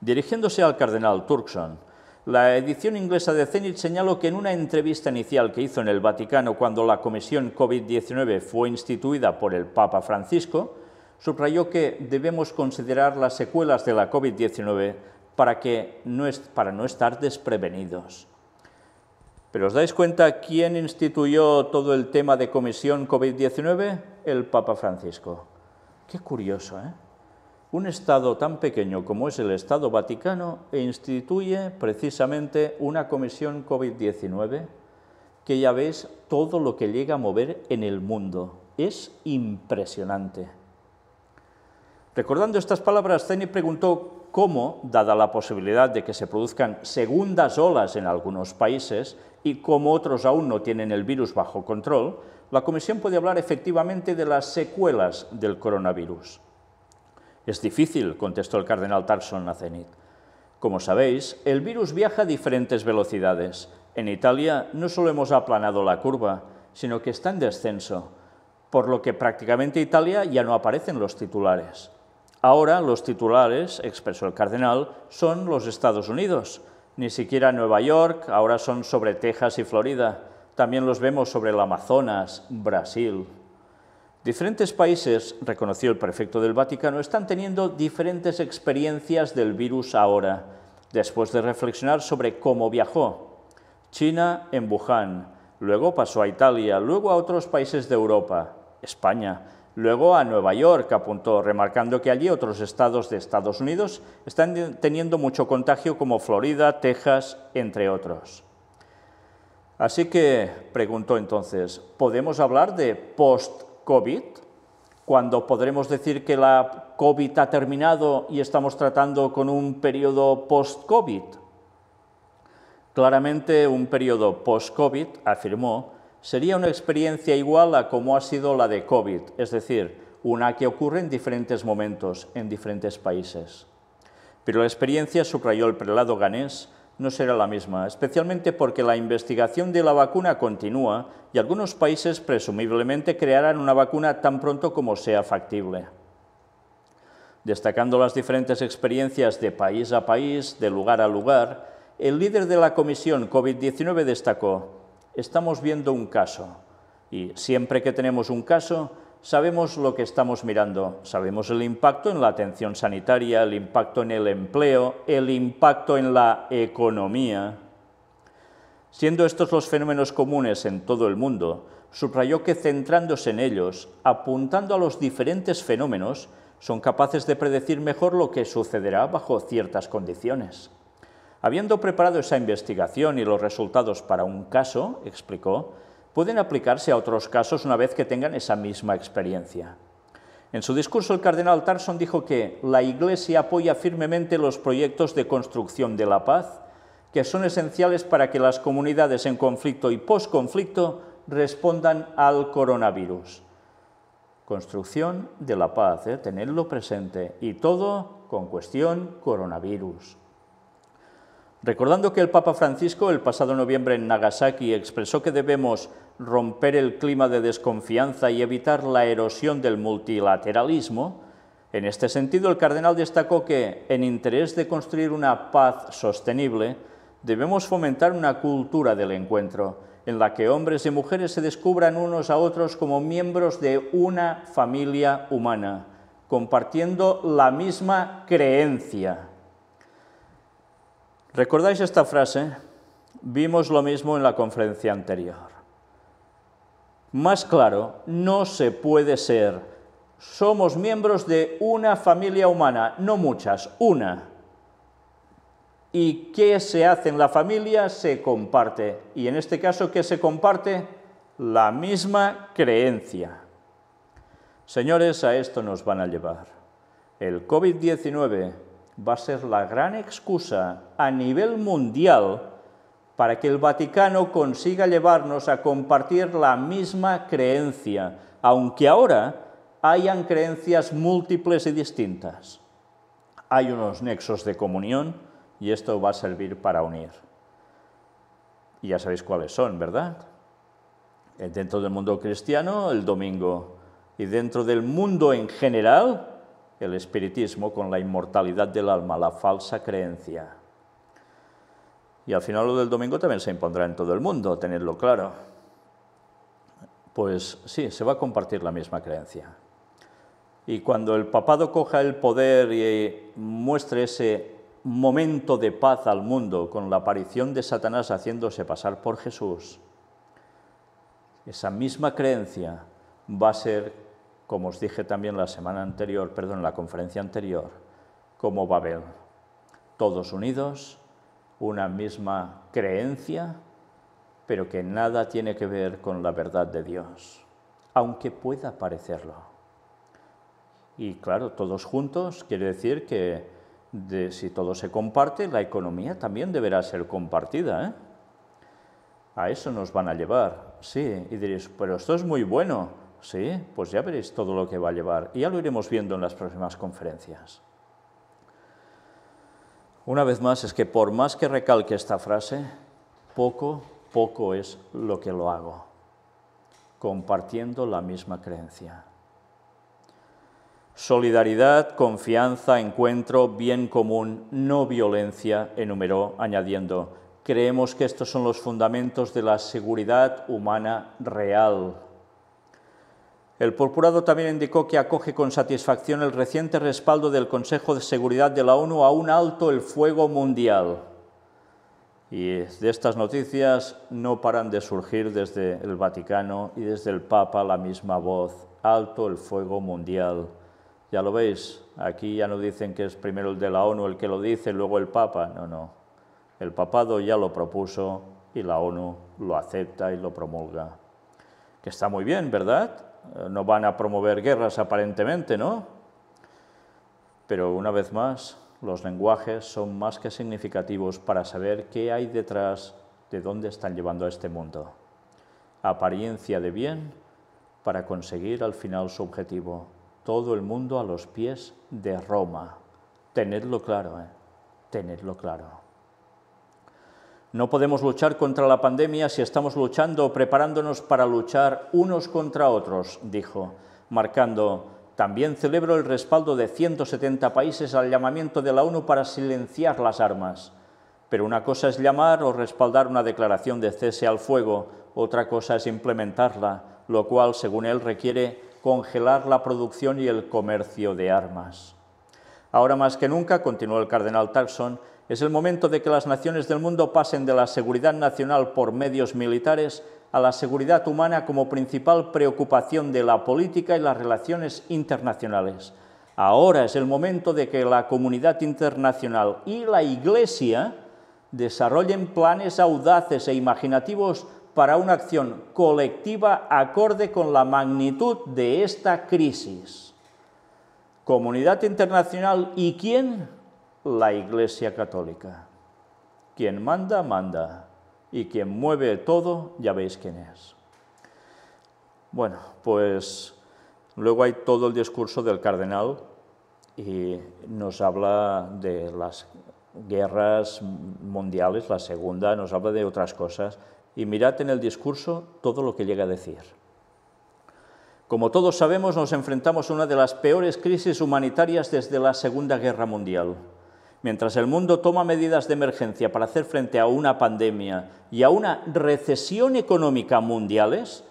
Dirigiéndose al cardenal Turkson, la edición inglesa de Zenit señaló que en una entrevista inicial que hizo en el Vaticano cuando la Comisión COVID-19 fue instituida por el Papa Francisco, subrayó que debemos considerar las secuelas de la COVID-19 para, para no estar desprevenidos. Pero ¿os dais cuenta quién instituyó todo el tema de comisión COVID-19? El Papa Francisco. Qué curioso, ¿eh? Un Estado tan pequeño como es el Estado Vaticano e instituye precisamente una comisión COVID-19 que ya veis todo lo que llega a mover en el mundo. Es impresionante. Recordando estas palabras, Zeni preguntó cómo, dada la posibilidad de que se produzcan segundas olas en algunos países, y como otros aún no tienen el virus bajo control, la Comisión puede hablar efectivamente de las secuelas del coronavirus. Es difícil, contestó el cardenal Tarson a Como sabéis, el virus viaja a diferentes velocidades. En Italia no solo hemos aplanado la curva, sino que está en descenso, por lo que prácticamente Italia ya no aparecen los titulares. Ahora los titulares, expresó el cardenal, son los Estados Unidos, ni siquiera Nueva York, ahora son sobre Texas y Florida. También los vemos sobre el Amazonas, Brasil. Diferentes países, reconoció el prefecto del Vaticano, están teniendo diferentes experiencias del virus ahora, después de reflexionar sobre cómo viajó. China en Wuhan, luego pasó a Italia, luego a otros países de Europa, España, Luego a Nueva York, apuntó, remarcando que allí otros estados de Estados Unidos están teniendo mucho contagio como Florida, Texas, entre otros. Así que, preguntó entonces, ¿podemos hablar de post-COVID? Cuando podremos decir que la COVID ha terminado y estamos tratando con un periodo post-COVID. Claramente un periodo post-COVID, afirmó, sería una experiencia igual a como ha sido la de COVID, es decir, una que ocurre en diferentes momentos, en diferentes países. Pero la experiencia, subrayó el prelado ganés, no será la misma, especialmente porque la investigación de la vacuna continúa y algunos países presumiblemente crearán una vacuna tan pronto como sea factible. Destacando las diferentes experiencias de país a país, de lugar a lugar, el líder de la comisión COVID-19 destacó, Estamos viendo un caso y siempre que tenemos un caso sabemos lo que estamos mirando, sabemos el impacto en la atención sanitaria, el impacto en el empleo, el impacto en la economía. Siendo estos los fenómenos comunes en todo el mundo, subrayó que centrándose en ellos, apuntando a los diferentes fenómenos, son capaces de predecir mejor lo que sucederá bajo ciertas condiciones. Habiendo preparado esa investigación y los resultados para un caso, explicó, pueden aplicarse a otros casos una vez que tengan esa misma experiencia. En su discurso, el cardenal Tarson dijo que la Iglesia apoya firmemente los proyectos de construcción de la paz, que son esenciales para que las comunidades en conflicto y post-conflicto respondan al coronavirus. Construcción de la paz, ¿eh? tenerlo presente, y todo con cuestión coronavirus. Recordando que el Papa Francisco el pasado noviembre en Nagasaki expresó que debemos romper el clima de desconfianza y evitar la erosión del multilateralismo, en este sentido el cardenal destacó que, en interés de construir una paz sostenible, debemos fomentar una cultura del encuentro, en la que hombres y mujeres se descubran unos a otros como miembros de una familia humana, compartiendo la misma creencia ¿Recordáis esta frase? Vimos lo mismo en la conferencia anterior. Más claro, no se puede ser. Somos miembros de una familia humana, no muchas, una. ¿Y qué se hace en la familia? Se comparte. Y en este caso, ¿qué se comparte? La misma creencia. Señores, a esto nos van a llevar. El COVID-19 va a ser la gran excusa a nivel mundial para que el Vaticano consiga llevarnos a compartir la misma creencia, aunque ahora hayan creencias múltiples y distintas. Hay unos nexos de comunión y esto va a servir para unir. Y ya sabéis cuáles son, ¿verdad? Eh, dentro del mundo cristiano, el domingo, y dentro del mundo en general, el espiritismo con la inmortalidad del alma, la falsa creencia. Y al final lo del domingo también se impondrá en todo el mundo, tenerlo claro. Pues sí, se va a compartir la misma creencia. Y cuando el papado coja el poder y eh, muestre ese momento de paz al mundo con la aparición de Satanás haciéndose pasar por Jesús, esa misma creencia va a ser como os dije también la semana anterior, perdón, la conferencia anterior, como Babel. Todos unidos, una misma creencia, pero que nada tiene que ver con la verdad de Dios, aunque pueda parecerlo. Y claro, todos juntos quiere decir que si todo se comparte, la economía también deberá ser compartida. ¿eh? A eso nos van a llevar, sí. Y diréis, pero esto es muy bueno, Sí, pues ya veréis todo lo que va a llevar y ya lo iremos viendo en las próximas conferencias. Una vez más, es que por más que recalque esta frase, poco, poco es lo que lo hago, compartiendo la misma creencia. Solidaridad, confianza, encuentro, bien común, no violencia, enumeró añadiendo, creemos que estos son los fundamentos de la seguridad humana real el purpurado también indicó que acoge con satisfacción el reciente respaldo del Consejo de Seguridad de la ONU a un alto el fuego mundial. Y de estas noticias no paran de surgir desde el Vaticano y desde el Papa la misma voz, alto el fuego mundial. Ya lo veis, aquí ya no dicen que es primero el de la ONU el que lo dice, luego el Papa, no, no. El papado ya lo propuso y la ONU lo acepta y lo promulga. Que está muy bien, ¿verdad? Eh, no van a promover guerras aparentemente, ¿no? Pero una vez más, los lenguajes son más que significativos para saber qué hay detrás de dónde están llevando a este mundo. Apariencia de bien para conseguir al final su objetivo. Todo el mundo a los pies de Roma. Tenedlo claro, ¿eh? tenedlo claro. No podemos luchar contra la pandemia si estamos luchando o preparándonos para luchar unos contra otros, dijo, marcando, también celebro el respaldo de 170 países al llamamiento de la ONU para silenciar las armas. Pero una cosa es llamar o respaldar una declaración de cese al fuego, otra cosa es implementarla, lo cual, según él, requiere congelar la producción y el comercio de armas. Ahora más que nunca, continuó el cardenal Tarson, es el momento de que las naciones del mundo pasen de la seguridad nacional por medios militares a la seguridad humana como principal preocupación de la política y las relaciones internacionales. Ahora es el momento de que la comunidad internacional y la Iglesia desarrollen planes audaces e imaginativos para una acción colectiva acorde con la magnitud de esta crisis. Comunidad internacional y quién la Iglesia Católica. Quien manda, manda, y quien mueve todo, ya veis quién es. Bueno, pues luego hay todo el discurso del cardenal y nos habla de las guerras mundiales, la segunda, nos habla de otras cosas, y mirad en el discurso todo lo que llega a decir. Como todos sabemos, nos enfrentamos a una de las peores crisis humanitarias desde la Segunda Guerra Mundial. Mientras el mundo toma medidas de emergencia para hacer frente a una pandemia y a una recesión económica mundiales,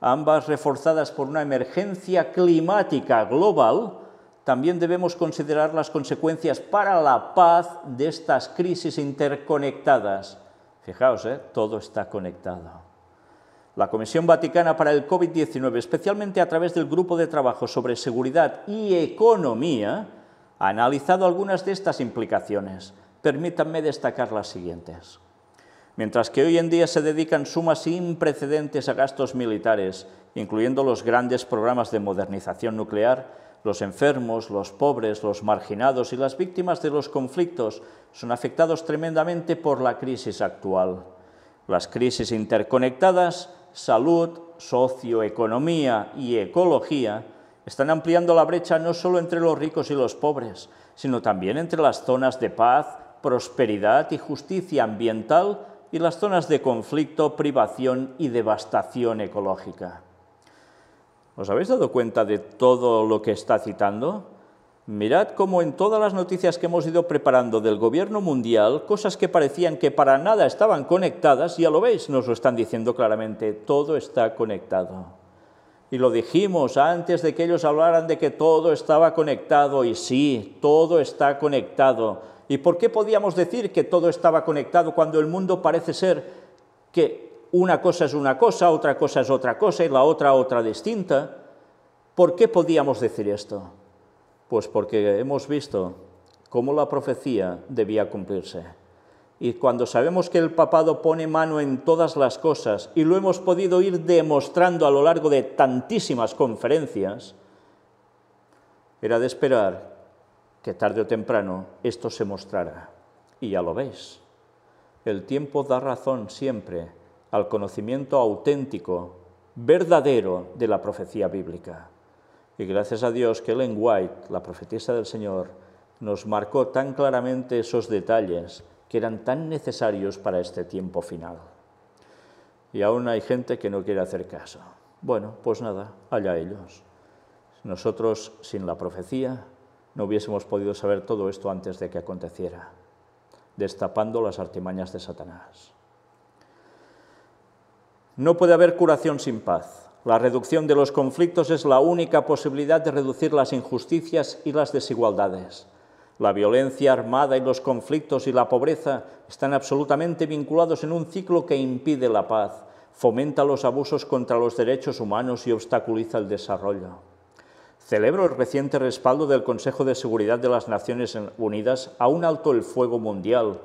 ambas reforzadas por una emergencia climática global, también debemos considerar las consecuencias para la paz de estas crisis interconectadas. Fijaos, ¿eh? todo está conectado. La Comisión Vaticana para el COVID-19, especialmente a través del Grupo de Trabajo sobre Seguridad y Economía, analizado algunas de estas implicaciones, permítanme destacar las siguientes. Mientras que hoy en día se dedican sumas sin precedentes a gastos militares, incluyendo los grandes programas de modernización nuclear, los enfermos, los pobres, los marginados y las víctimas de los conflictos son afectados tremendamente por la crisis actual. Las crisis interconectadas, salud, socioeconomía y ecología, están ampliando la brecha no solo entre los ricos y los pobres, sino también entre las zonas de paz, prosperidad y justicia ambiental y las zonas de conflicto, privación y devastación ecológica. ¿Os habéis dado cuenta de todo lo que está citando? Mirad cómo en todas las noticias que hemos ido preparando del gobierno mundial, cosas que parecían que para nada estaban conectadas, ya lo veis, nos lo están diciendo claramente, todo está conectado y lo dijimos antes de que ellos hablaran de que todo estaba conectado, y sí, todo está conectado. ¿Y por qué podíamos decir que todo estaba conectado cuando el mundo parece ser que una cosa es una cosa, otra cosa es otra cosa y la otra otra distinta? ¿Por qué podíamos decir esto? Pues porque hemos visto cómo la profecía debía cumplirse. Y cuando sabemos que el papado pone mano en todas las cosas y lo hemos podido ir demostrando a lo largo de tantísimas conferencias, era de esperar que tarde o temprano esto se mostrara. Y ya lo veis. El tiempo da razón siempre al conocimiento auténtico, verdadero de la profecía bíblica. Y gracias a Dios que Ellen White, la profetisa del Señor, nos marcó tan claramente esos detalles que eran tan necesarios para este tiempo final. Y aún hay gente que no quiere hacer caso. Bueno, pues nada, allá ellos. Nosotros, sin la profecía, no hubiésemos podido saber todo esto antes de que aconteciera, destapando las artimañas de Satanás. No puede haber curación sin paz. La reducción de los conflictos es la única posibilidad de reducir las injusticias y las desigualdades. La violencia armada y los conflictos y la pobreza están absolutamente vinculados en un ciclo que impide la paz, fomenta los abusos contra los derechos humanos y obstaculiza el desarrollo. Celebro el reciente respaldo del Consejo de Seguridad de las Naciones Unidas a un alto el fuego mundial.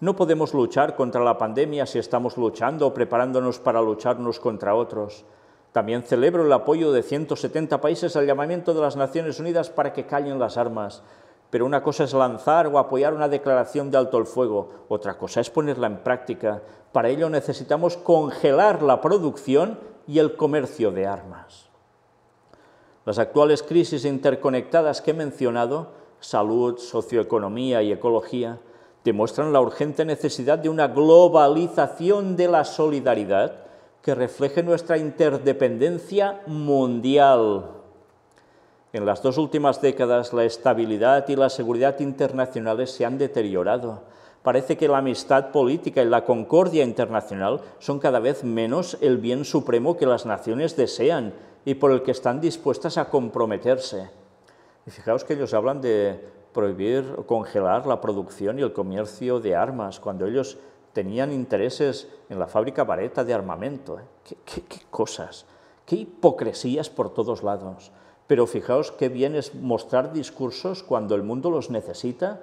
No podemos luchar contra la pandemia si estamos luchando o preparándonos para lucharnos contra otros. También celebro el apoyo de 170 países al llamamiento de las Naciones Unidas para que callen las armas, pero una cosa es lanzar o apoyar una declaración de alto el fuego, otra cosa es ponerla en práctica. Para ello necesitamos congelar la producción y el comercio de armas. Las actuales crisis interconectadas que he mencionado, salud, socioeconomía y ecología, demuestran la urgente necesidad de una globalización de la solidaridad que refleje nuestra interdependencia mundial. En las dos últimas décadas la estabilidad y la seguridad internacionales se han deteriorado. Parece que la amistad política y la concordia internacional son cada vez menos el bien supremo que las naciones desean y por el que están dispuestas a comprometerse. Y fijaos que ellos hablan de prohibir o congelar la producción y el comercio de armas, cuando ellos tenían intereses en la fábrica vareta de armamento. ¿eh? ¿Qué, qué cosas? ¿Qué hipocresías por todos lados? Pero fijaos qué bien es mostrar discursos cuando el mundo los necesita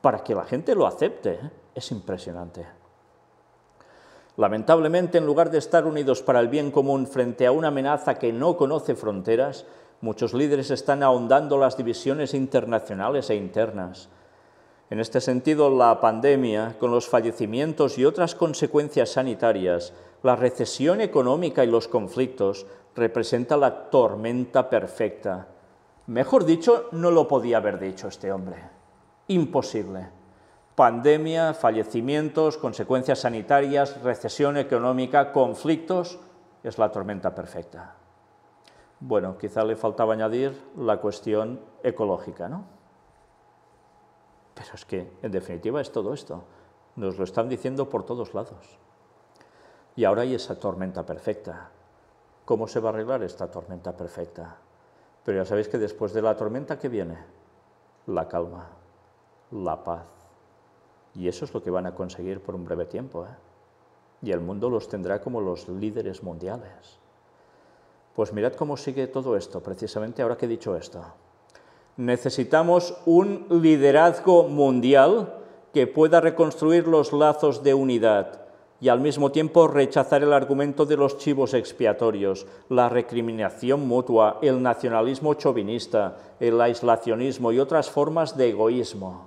para que la gente lo acepte. ¿eh? Es impresionante. Lamentablemente, en lugar de estar unidos para el bien común frente a una amenaza que no conoce fronteras, muchos líderes están ahondando las divisiones internacionales e internas en este sentido, la pandemia, con los fallecimientos y otras consecuencias sanitarias, la recesión económica y los conflictos, representa la tormenta perfecta. Mejor dicho, no lo podía haber dicho este hombre. Imposible. Pandemia, fallecimientos, consecuencias sanitarias, recesión económica, conflictos, es la tormenta perfecta. Bueno, quizá le faltaba añadir la cuestión ecológica, ¿no? Pero es que, en definitiva, es todo esto. Nos lo están diciendo por todos lados. Y ahora hay esa tormenta perfecta. ¿Cómo se va a arreglar esta tormenta perfecta? Pero ya sabéis que después de la tormenta, ¿qué viene? La calma, la paz. Y eso es lo que van a conseguir por un breve tiempo. ¿eh? Y el mundo los tendrá como los líderes mundiales. Pues mirad cómo sigue todo esto, precisamente ahora que he dicho esto. Necesitamos un liderazgo mundial que pueda reconstruir los lazos de unidad y al mismo tiempo rechazar el argumento de los chivos expiatorios, la recriminación mutua, el nacionalismo chauvinista, el aislacionismo y otras formas de egoísmo,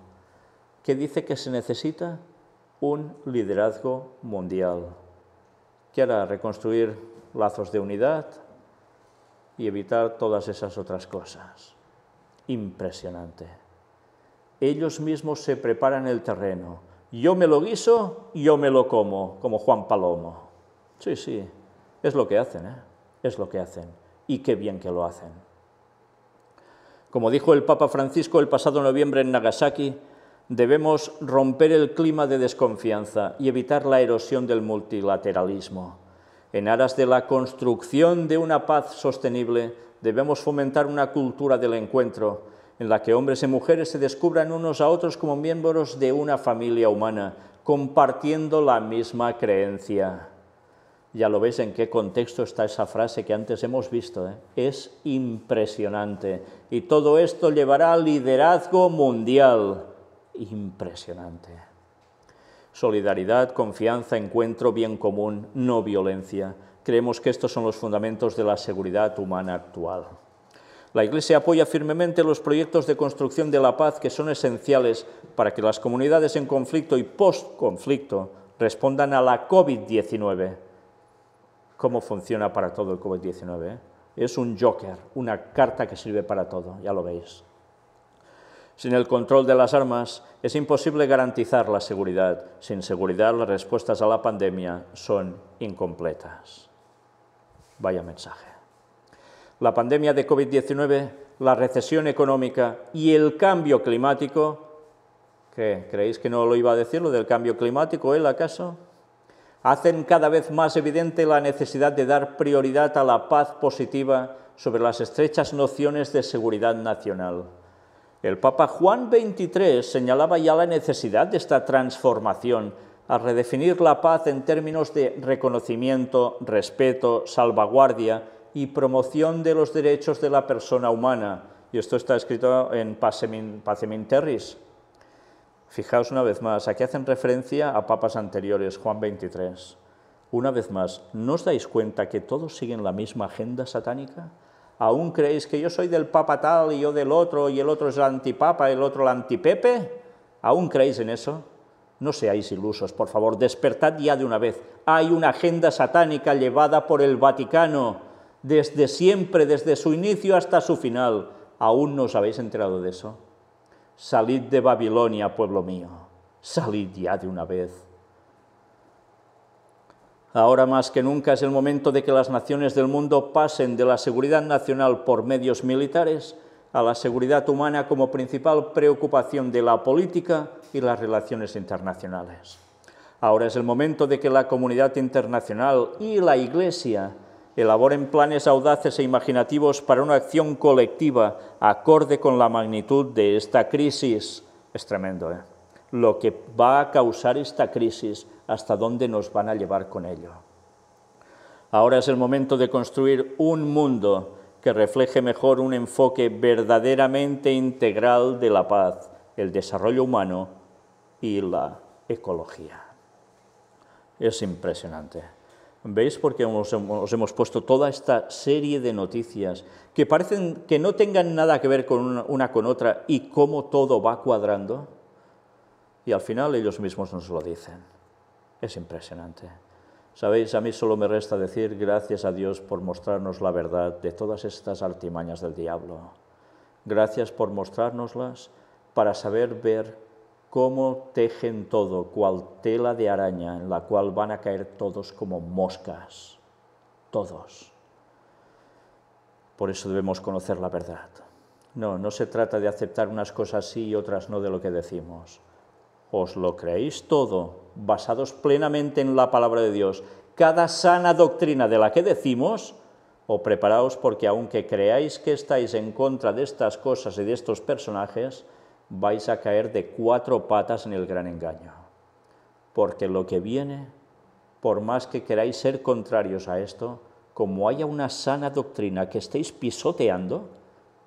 que dice que se necesita un liderazgo mundial. que hará? Reconstruir lazos de unidad y evitar todas esas otras cosas impresionante. Ellos mismos se preparan el terreno. Yo me lo guiso, yo me lo como, como Juan Palomo. Sí, sí, es lo que hacen, ¿eh? es lo que hacen. Y qué bien que lo hacen. Como dijo el Papa Francisco el pasado noviembre en Nagasaki, debemos romper el clima de desconfianza y evitar la erosión del multilateralismo. En aras de la construcción de una paz sostenible, Debemos fomentar una cultura del encuentro en la que hombres y mujeres se descubran unos a otros como miembros de una familia humana, compartiendo la misma creencia. Ya lo veis en qué contexto está esa frase que antes hemos visto. ¿eh? Es impresionante. Y todo esto llevará a liderazgo mundial. Impresionante. Solidaridad, confianza, encuentro, bien común, no violencia. Creemos que estos son los fundamentos de la seguridad humana actual. La Iglesia apoya firmemente los proyectos de construcción de la paz que son esenciales para que las comunidades en conflicto y post-conflicto respondan a la COVID-19. ¿Cómo funciona para todo el COVID-19? Es un joker, una carta que sirve para todo, ya lo veis. Sin el control de las armas es imposible garantizar la seguridad. Sin seguridad las respuestas a la pandemia son incompletas. Vaya mensaje. La pandemia de COVID-19, la recesión económica y el cambio climático, ¿qué? ¿Creéis que no lo iba a decir lo del cambio climático, él acaso? Hacen cada vez más evidente la necesidad de dar prioridad a la paz positiva sobre las estrechas nociones de seguridad nacional. El Papa Juan XXIII señalaba ya la necesidad de esta transformación a redefinir la paz en términos de reconocimiento, respeto, salvaguardia y promoción de los derechos de la persona humana. Y esto está escrito en Pacem Terris. Fijaos una vez más, aquí hacen referencia a papas anteriores, Juan 23. Una vez más, ¿no os dais cuenta que todos siguen la misma agenda satánica? ¿Aún creéis que yo soy del papa tal y yo del otro y el otro es el antipapa, el otro el antipepe? ¿Aún creéis en eso? No seáis ilusos, por favor, despertad ya de una vez. Hay una agenda satánica llevada por el Vaticano desde siempre, desde su inicio hasta su final. Aún no os habéis enterado de eso. Salid de Babilonia, pueblo mío. Salid ya de una vez. Ahora más que nunca es el momento de que las naciones del mundo pasen de la seguridad nacional por medios militares a la seguridad humana como principal preocupación de la política y las relaciones internacionales. Ahora es el momento de que la comunidad internacional y la Iglesia elaboren planes audaces e imaginativos para una acción colectiva acorde con la magnitud de esta crisis. Es tremendo, ¿eh? Lo que va a causar esta crisis, hasta dónde nos van a llevar con ello. Ahora es el momento de construir un mundo que refleje mejor un enfoque verdaderamente integral de la paz, el desarrollo humano y la ecología. Es impresionante. ¿Veis? por qué os hemos puesto toda esta serie de noticias que parecen que no tengan nada que ver con una con otra y cómo todo va cuadrando. Y al final ellos mismos nos lo dicen. Es impresionante. Sabéis, a mí solo me resta decir gracias a Dios por mostrarnos la verdad de todas estas artimañas del diablo. Gracias por mostrárnoslas para saber ver cómo tejen todo, cual tela de araña en la cual van a caer todos como moscas. Todos. Por eso debemos conocer la verdad. No, no se trata de aceptar unas cosas sí y otras no de lo que decimos os lo creéis todo, basados plenamente en la palabra de Dios, cada sana doctrina de la que decimos, o preparaos porque aunque creáis que estáis en contra de estas cosas y de estos personajes, vais a caer de cuatro patas en el gran engaño. Porque lo que viene, por más que queráis ser contrarios a esto, como haya una sana doctrina que estéis pisoteando,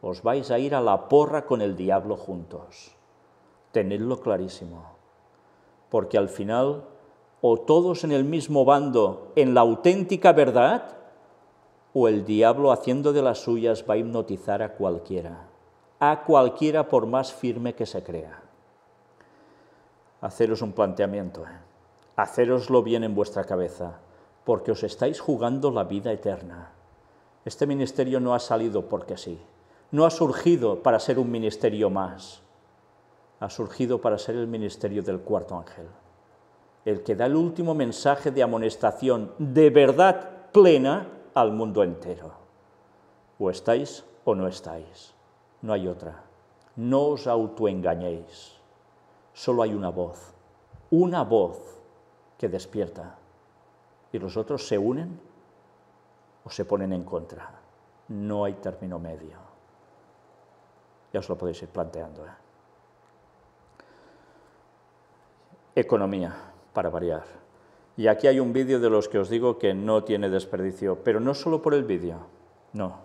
os vais a ir a la porra con el diablo juntos. Tenedlo clarísimo porque al final o todos en el mismo bando, en la auténtica verdad, o el diablo haciendo de las suyas va a hipnotizar a cualquiera, a cualquiera por más firme que se crea. Haceros un planteamiento, ¿eh? hacéroslo bien en vuestra cabeza, porque os estáis jugando la vida eterna. Este ministerio no ha salido porque sí, no ha surgido para ser un ministerio más ha surgido para ser el ministerio del cuarto ángel, el que da el último mensaje de amonestación de verdad plena al mundo entero. O estáis o no estáis, no hay otra. No os autoengañéis, solo hay una voz, una voz que despierta y los otros se unen o se ponen en contra. No hay término medio. Ya os lo podéis ir planteando. ¿eh? Economía, para variar. Y aquí hay un vídeo de los que os digo que no tiene desperdicio, pero no solo por el vídeo, no.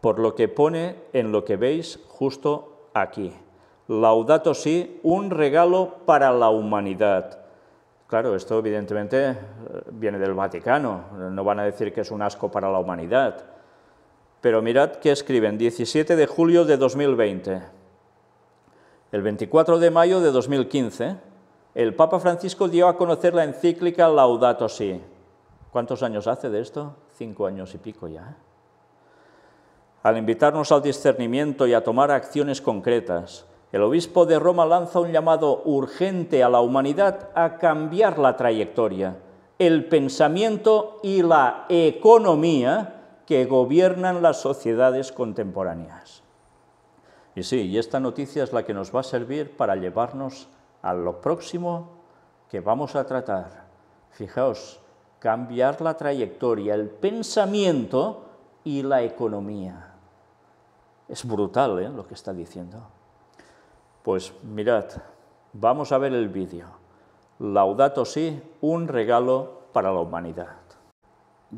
Por lo que pone en lo que veis justo aquí. Laudato si, un regalo para la humanidad. Claro, esto evidentemente eh, viene del Vaticano, no van a decir que es un asco para la humanidad. Pero mirad que escriben 17 de julio de 2020, el 24 de mayo de 2015, el Papa Francisco dio a conocer la encíclica Laudato Si. ¿Cuántos años hace de esto? Cinco años y pico ya. Al invitarnos al discernimiento y a tomar acciones concretas, el obispo de Roma lanza un llamado urgente a la humanidad a cambiar la trayectoria, el pensamiento y la economía que gobiernan las sociedades contemporáneas. Y sí, y esta noticia es la que nos va a servir para llevarnos a a lo próximo que vamos a tratar. Fijaos, cambiar la trayectoria, el pensamiento y la economía. Es brutal ¿eh? lo que está diciendo. Pues mirad, vamos a ver el vídeo. Laudato sí, un regalo para la humanidad.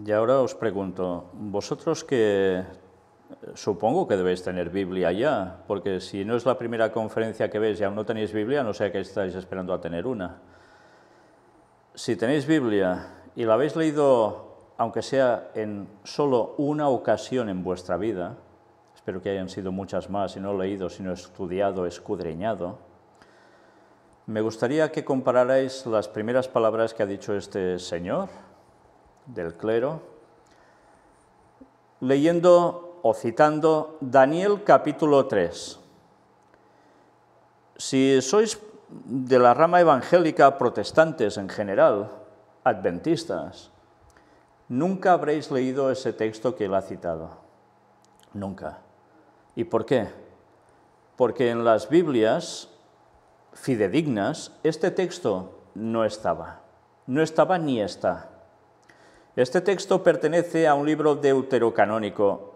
Y ahora os pregunto, vosotros que Supongo que debéis tener Biblia ya, porque si no es la primera conferencia que veis y aún no tenéis Biblia, no sé qué estáis esperando a tener una. Si tenéis Biblia y la habéis leído, aunque sea en solo una ocasión en vuestra vida, espero que hayan sido muchas más, y no leído, sino estudiado, escudriñado, me gustaría que compararais las primeras palabras que ha dicho este señor del clero, leyendo o citando Daniel capítulo 3. Si sois de la rama evangélica protestantes en general, adventistas, nunca habréis leído ese texto que él ha citado. Nunca. ¿Y por qué? Porque en las Biblias fidedignas este texto no estaba. No estaba ni está. Este texto pertenece a un libro deuterocanónico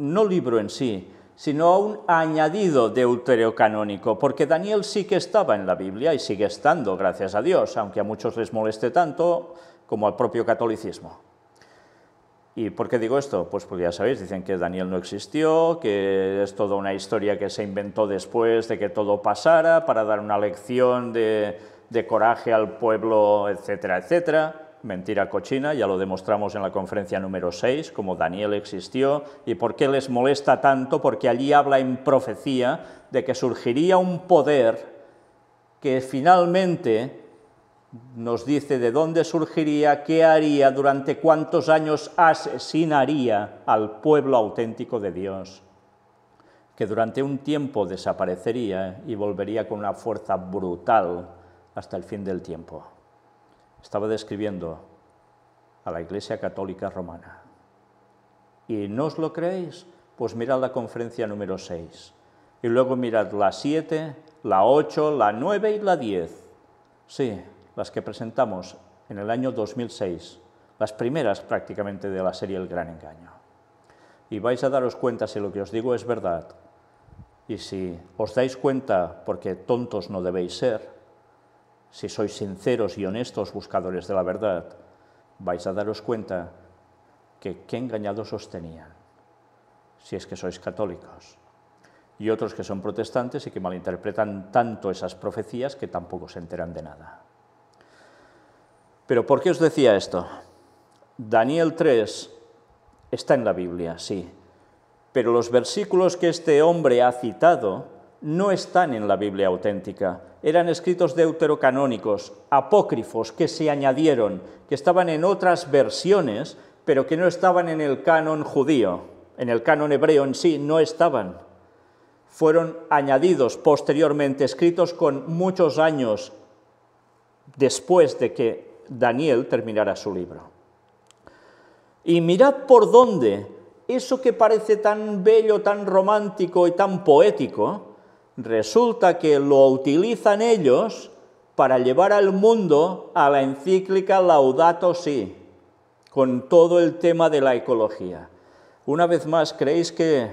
no libro en sí, sino un añadido deuterocanónico, porque Daniel sí que estaba en la Biblia y sigue estando, gracias a Dios, aunque a muchos les moleste tanto como al propio catolicismo. ¿Y por qué digo esto? Pues porque ya sabéis, dicen que Daniel no existió, que es toda una historia que se inventó después de que todo pasara para dar una lección de coraje al pueblo, etcétera, etcétera. Mentira cochina, ya lo demostramos en la conferencia número 6, como Daniel existió, y por qué les molesta tanto, porque allí habla en profecía de que surgiría un poder que finalmente nos dice de dónde surgiría, qué haría, durante cuántos años asesinaría al pueblo auténtico de Dios, que durante un tiempo desaparecería y volvería con una fuerza brutal hasta el fin del tiempo estaba describiendo a la Iglesia Católica Romana. ¿Y no os lo creéis? Pues mirad la conferencia número 6. Y luego mirad la 7, la 8, la 9 y la 10. Sí, las que presentamos en el año 2006, las primeras prácticamente de la serie El Gran Engaño. Y vais a daros cuenta si lo que os digo es verdad. Y si os dais cuenta, porque tontos no debéis ser, si sois sinceros y honestos buscadores de la verdad, vais a daros cuenta que qué engañados os tenían, si es que sois católicos. Y otros que son protestantes y que malinterpretan tanto esas profecías que tampoco se enteran de nada. Pero ¿por qué os decía esto? Daniel 3 está en la Biblia, sí, pero los versículos que este hombre ha citado no están en la Biblia auténtica. Eran escritos deuterocanónicos, apócrifos, que se añadieron, que estaban en otras versiones, pero que no estaban en el canon judío, en el canon hebreo en sí, no estaban. Fueron añadidos posteriormente, escritos con muchos años después de que Daniel terminara su libro. Y mirad por dónde eso que parece tan bello, tan romántico y tan poético, resulta que lo utilizan ellos para llevar al mundo a la encíclica Laudato Si, con todo el tema de la ecología. Una vez más, ¿creéis que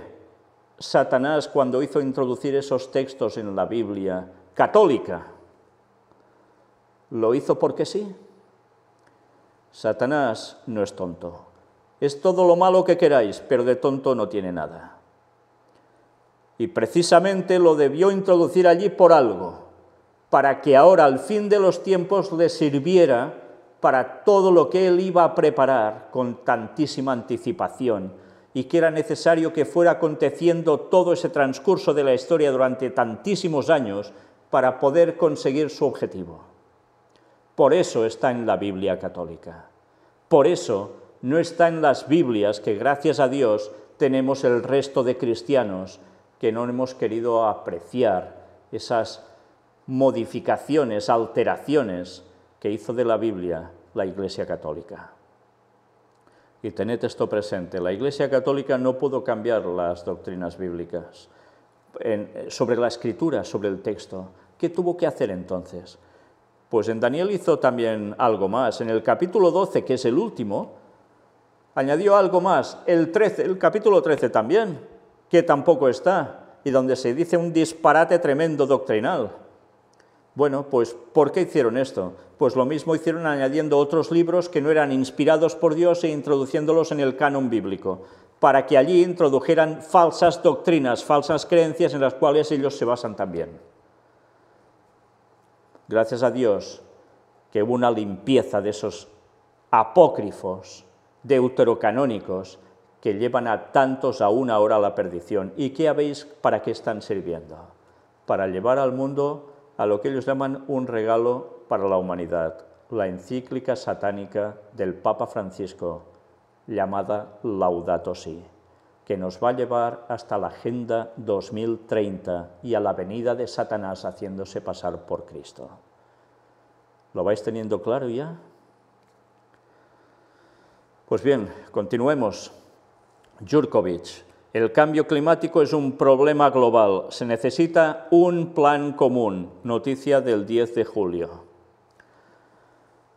Satanás, cuando hizo introducir esos textos en la Biblia católica, lo hizo porque sí? Satanás no es tonto. Es todo lo malo que queráis, pero de tonto no tiene nada. Y precisamente lo debió introducir allí por algo, para que ahora al fin de los tiempos le sirviera para todo lo que él iba a preparar con tantísima anticipación y que era necesario que fuera aconteciendo todo ese transcurso de la historia durante tantísimos años para poder conseguir su objetivo. Por eso está en la Biblia católica. Por eso no está en las Biblias que gracias a Dios tenemos el resto de cristianos que no hemos querido apreciar, esas modificaciones, alteraciones que hizo de la Biblia la Iglesia Católica. Y tened esto presente, la Iglesia Católica no pudo cambiar las doctrinas bíblicas sobre la escritura, sobre el texto. ¿Qué tuvo que hacer entonces? Pues en Daniel hizo también algo más. En el capítulo 12, que es el último, añadió algo más. El, 13, el capítulo 13 también que tampoco está, y donde se dice un disparate tremendo doctrinal. Bueno, pues ¿por qué hicieron esto? Pues lo mismo hicieron añadiendo otros libros que no eran inspirados por Dios e introduciéndolos en el canon bíblico, para que allí introdujeran falsas doctrinas, falsas creencias en las cuales ellos se basan también. Gracias a Dios que hubo una limpieza de esos apócrifos deuterocanónicos que llevan a tantos una hora a la perdición. ¿Y qué habéis para qué están sirviendo? Para llevar al mundo a lo que ellos llaman un regalo para la humanidad, la encíclica satánica del Papa Francisco, llamada Laudato Si, que nos va a llevar hasta la Agenda 2030 y a la venida de Satanás haciéndose pasar por Cristo. ¿Lo vais teniendo claro ya? Pues bien, continuemos. ...Yurkovich, el cambio climático es un problema global. Se necesita un plan común. Noticia del 10 de julio.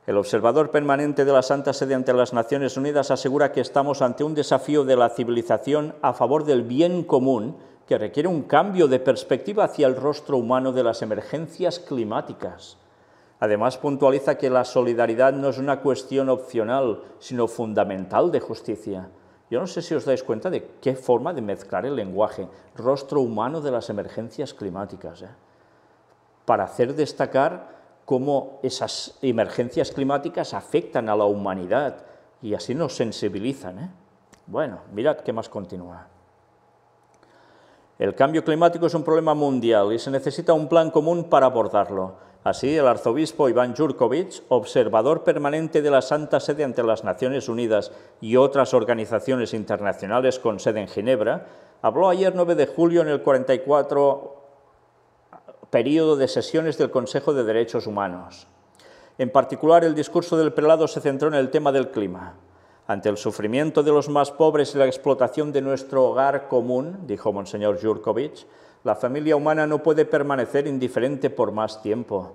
El observador permanente de la Santa Sede ante las Naciones Unidas asegura que estamos ante un desafío de la civilización a favor del bien común que requiere un cambio de perspectiva hacia el rostro humano de las emergencias climáticas. Además, puntualiza que la solidaridad no es una cuestión opcional, sino fundamental de justicia yo no sé si os dais cuenta de qué forma de mezclar el lenguaje, rostro humano de las emergencias climáticas, ¿eh? para hacer destacar cómo esas emergencias climáticas afectan a la humanidad y así nos sensibilizan. ¿eh? Bueno, mirad qué más continúa. El cambio climático es un problema mundial y se necesita un plan común para abordarlo. Así, el arzobispo Iván Jurkovic, observador permanente de la Santa Sede ante las Naciones Unidas y otras organizaciones internacionales con sede en Ginebra, habló ayer 9 de julio en el 44 periodo de sesiones del Consejo de Derechos Humanos. En particular, el discurso del prelado se centró en el tema del clima. Ante el sufrimiento de los más pobres y la explotación de nuestro hogar común, dijo Monseñor Jurkovic, la familia humana no puede permanecer indiferente por más tiempo.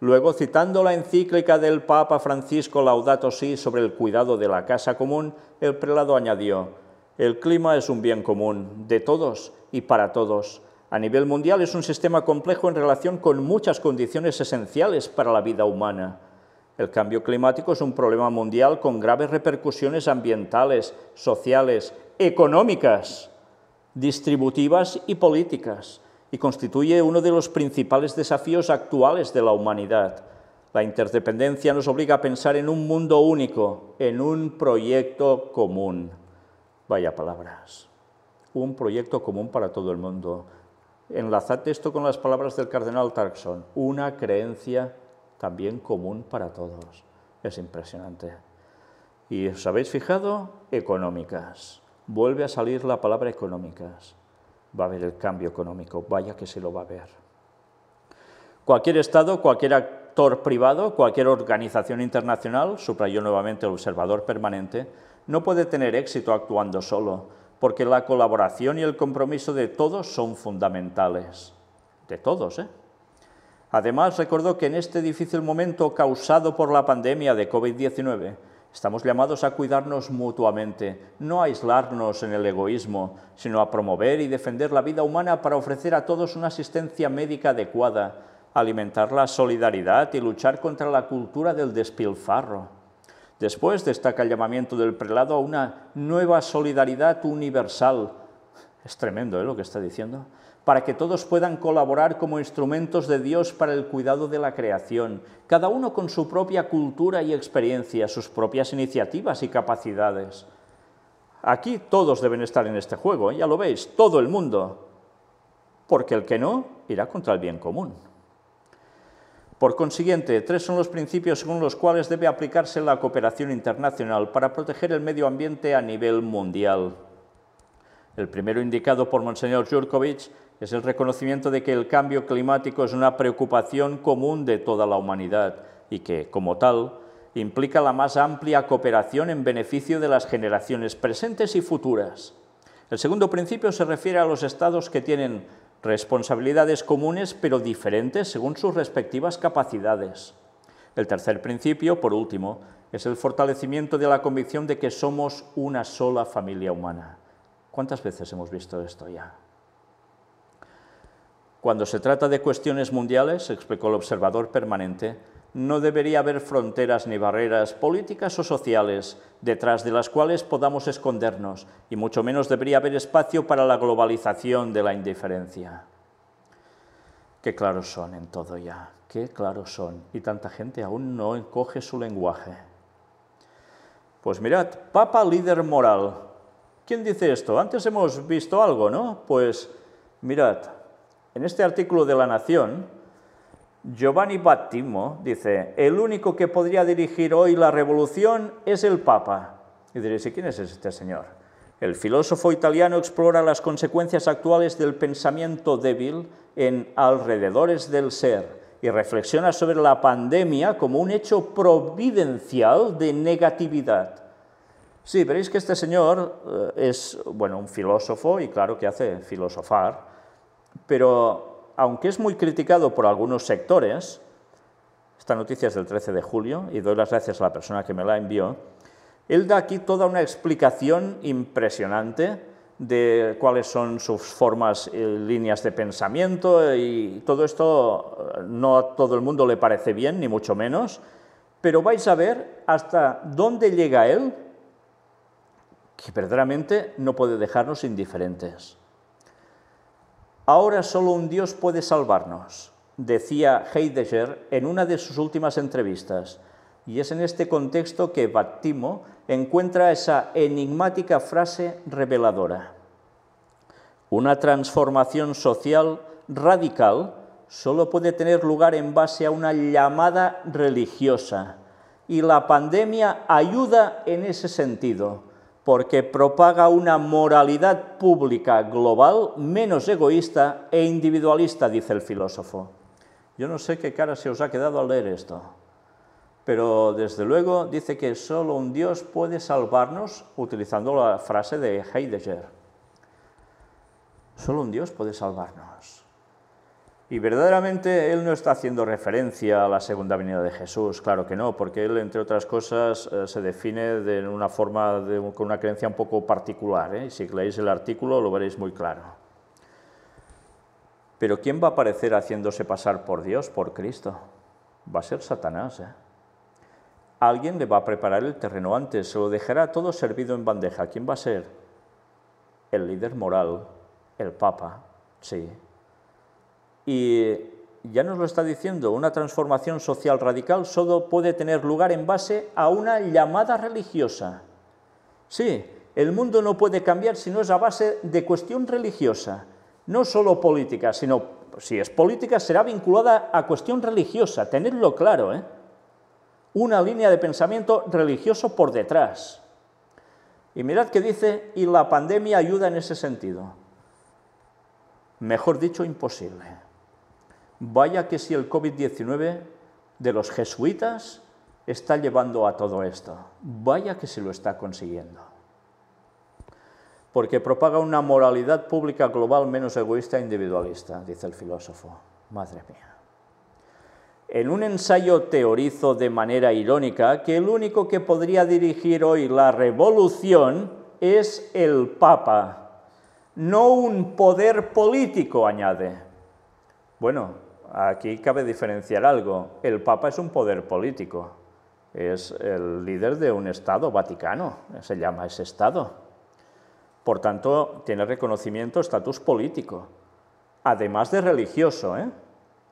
Luego, citando la encíclica del Papa Francisco Laudato Si sobre el cuidado de la casa común, el prelado añadió, el clima es un bien común, de todos y para todos. A nivel mundial es un sistema complejo en relación con muchas condiciones esenciales para la vida humana. El cambio climático es un problema mundial con graves repercusiones ambientales, sociales, económicas distributivas y políticas, y constituye uno de los principales desafíos actuales de la humanidad. La interdependencia nos obliga a pensar en un mundo único, en un proyecto común. Vaya palabras. Un proyecto común para todo el mundo. Enlazad esto con las palabras del cardenal Tarkson. Una creencia también común para todos. Es impresionante. Y os habéis fijado, económicas vuelve a salir la palabra económicas. Va a haber el cambio económico, vaya que se lo va a ver. Cualquier Estado, cualquier actor privado, cualquier organización internacional, suprayó nuevamente el observador permanente, no puede tener éxito actuando solo, porque la colaboración y el compromiso de todos son fundamentales. De todos, ¿eh? Además, recordó que en este difícil momento causado por la pandemia de COVID-19, Estamos llamados a cuidarnos mutuamente, no a aislarnos en el egoísmo, sino a promover y defender la vida humana para ofrecer a todos una asistencia médica adecuada, alimentar la solidaridad y luchar contra la cultura del despilfarro. Después destaca el llamamiento del prelado a una nueva solidaridad universal. Es tremendo ¿eh? lo que está diciendo para que todos puedan colaborar como instrumentos de Dios para el cuidado de la creación, cada uno con su propia cultura y experiencia, sus propias iniciativas y capacidades. Aquí todos deben estar en este juego, ¿eh? ya lo veis, todo el mundo, porque el que no irá contra el bien común. Por consiguiente, tres son los principios según los cuales debe aplicarse la cooperación internacional para proteger el medio ambiente a nivel mundial. El primero indicado por Monseñor Jurkovic es el reconocimiento de que el cambio climático es una preocupación común de toda la humanidad y que, como tal, implica la más amplia cooperación en beneficio de las generaciones presentes y futuras. El segundo principio se refiere a los estados que tienen responsabilidades comunes pero diferentes según sus respectivas capacidades. El tercer principio, por último, es el fortalecimiento de la convicción de que somos una sola familia humana ¿Cuántas veces hemos visto esto ya? Cuando se trata de cuestiones mundiales, explicó el observador permanente, no debería haber fronteras ni barreras políticas o sociales detrás de las cuales podamos escondernos, y mucho menos debería haber espacio para la globalización de la indiferencia. Qué claros son en todo ya, qué claros son, y tanta gente aún no encoge su lenguaje. Pues mirad, Papa líder moral, ¿Quién dice esto? Antes hemos visto algo, ¿no? Pues mirad, en este artículo de La Nación, Giovanni Battimo dice, el único que podría dirigir hoy la revolución es el Papa. Y diréis, quién es este señor? El filósofo italiano explora las consecuencias actuales del pensamiento débil en Alrededores del Ser y reflexiona sobre la pandemia como un hecho providencial de negatividad Sí, veréis que este señor eh, es, bueno, un filósofo y claro que hace filosofar, pero aunque es muy criticado por algunos sectores, esta noticia es del 13 de julio y doy las gracias a la persona que me la envió, él da aquí toda una explicación impresionante de cuáles son sus formas, y eh, líneas de pensamiento y todo esto eh, no a todo el mundo le parece bien, ni mucho menos, pero vais a ver hasta dónde llega él que verdaderamente no puede dejarnos indiferentes. Ahora solo un Dios puede salvarnos, decía Heidegger en una de sus últimas entrevistas, y es en este contexto que Baptimo encuentra esa enigmática frase reveladora. Una transformación social radical solo puede tener lugar en base a una llamada religiosa, y la pandemia ayuda en ese sentido porque propaga una moralidad pública global menos egoísta e individualista, dice el filósofo. Yo no sé qué cara se os ha quedado al leer esto, pero desde luego dice que solo un Dios puede salvarnos, utilizando la frase de Heidegger. Solo un Dios puede salvarnos. Y verdaderamente él no está haciendo referencia a la segunda venida de Jesús, claro que no, porque él, entre otras cosas, eh, se define de una forma, con una creencia un poco particular. Y ¿eh? Si leéis el artículo lo veréis muy claro. Pero ¿quién va a aparecer haciéndose pasar por Dios, por Cristo? Va a ser Satanás. ¿eh? Alguien le va a preparar el terreno antes, se lo dejará todo servido en bandeja. ¿Quién va a ser? El líder moral, el Papa, sí, y ya nos lo está diciendo, una transformación social radical solo puede tener lugar en base a una llamada religiosa. Sí, el mundo no puede cambiar si no es a base de cuestión religiosa, no solo política, sino si es política será vinculada a cuestión religiosa, tenedlo claro, ¿eh? una línea de pensamiento religioso por detrás. Y mirad que dice, y la pandemia ayuda en ese sentido. Mejor dicho, imposible. Vaya que si el COVID-19 de los jesuitas está llevando a todo esto. Vaya que se lo está consiguiendo. Porque propaga una moralidad pública global menos egoísta e individualista, dice el filósofo. Madre mía. En un ensayo teorizo de manera irónica que el único que podría dirigir hoy la revolución es el Papa, no un poder político, añade. Bueno, aquí cabe diferenciar algo. El Papa es un poder político, es el líder de un Estado, Vaticano, se llama ese Estado. Por tanto, tiene reconocimiento, estatus político, además de religioso. ¿eh?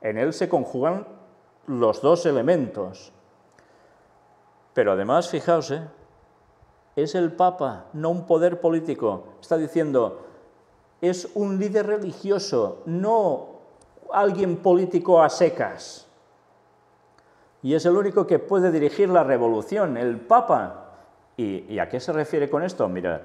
En él se conjugan los dos elementos. Pero además, fijaos, ¿eh? es el Papa, no un poder político. Está diciendo, es un líder religioso, no alguien político a secas. Y es el único que puede dirigir la revolución, el Papa. ¿Y, a qué se refiere con esto? Mirad.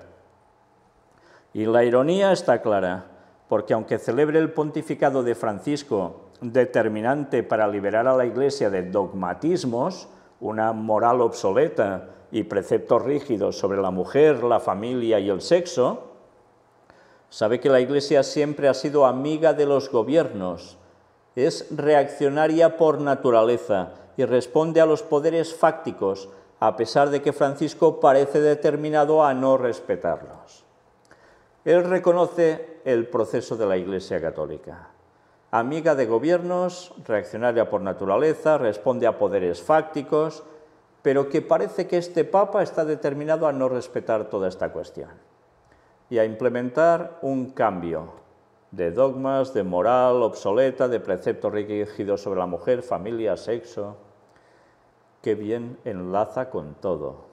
Y la ironía está clara, porque aunque celebre el pontificado de Francisco determinante para liberar a la Iglesia de dogmatismos, una moral obsoleta y preceptos rígidos sobre la mujer, la familia y el sexo, Sabe que la Iglesia siempre ha sido amiga de los gobiernos, es reaccionaria por naturaleza y responde a los poderes fácticos, a pesar de que Francisco parece determinado a no respetarlos. Él reconoce el proceso de la Iglesia Católica. Amiga de gobiernos, reaccionaria por naturaleza, responde a poderes fácticos, pero que parece que este Papa está determinado a no respetar toda esta cuestión y a implementar un cambio de dogmas, de moral obsoleta, de preceptos rígidos sobre la mujer, familia, sexo. que bien enlaza con todo.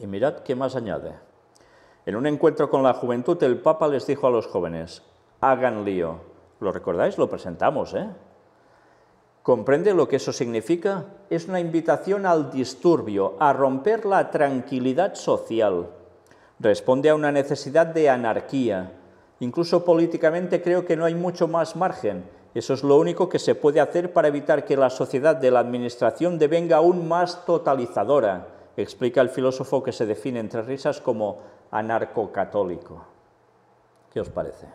Y mirad qué más añade. En un encuentro con la juventud, el Papa les dijo a los jóvenes, hagan lío. ¿Lo recordáis? Lo presentamos, ¿eh? ¿Comprende lo que eso significa? Es una invitación al disturbio, a romper la tranquilidad social, Responde a una necesidad de anarquía. Incluso políticamente creo que no hay mucho más margen. Eso es lo único que se puede hacer para evitar que la sociedad de la Administración devenga aún más totalizadora, explica el filósofo que se define entre risas como anarcocatólico. ¿Qué os parece?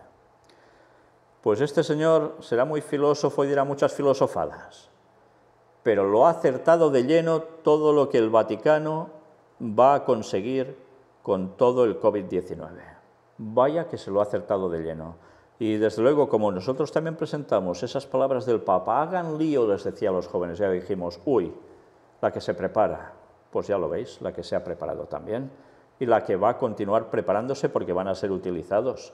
Pues este señor será muy filósofo y dirá muchas filosofadas, pero lo ha acertado de lleno todo lo que el Vaticano va a conseguir con todo el COVID-19. Vaya que se lo ha acertado de lleno. Y desde luego, como nosotros también presentamos esas palabras del Papa, hagan lío, les decía a los jóvenes, ya dijimos, uy, la que se prepara, pues ya lo veis, la que se ha preparado también, y la que va a continuar preparándose porque van a ser utilizados.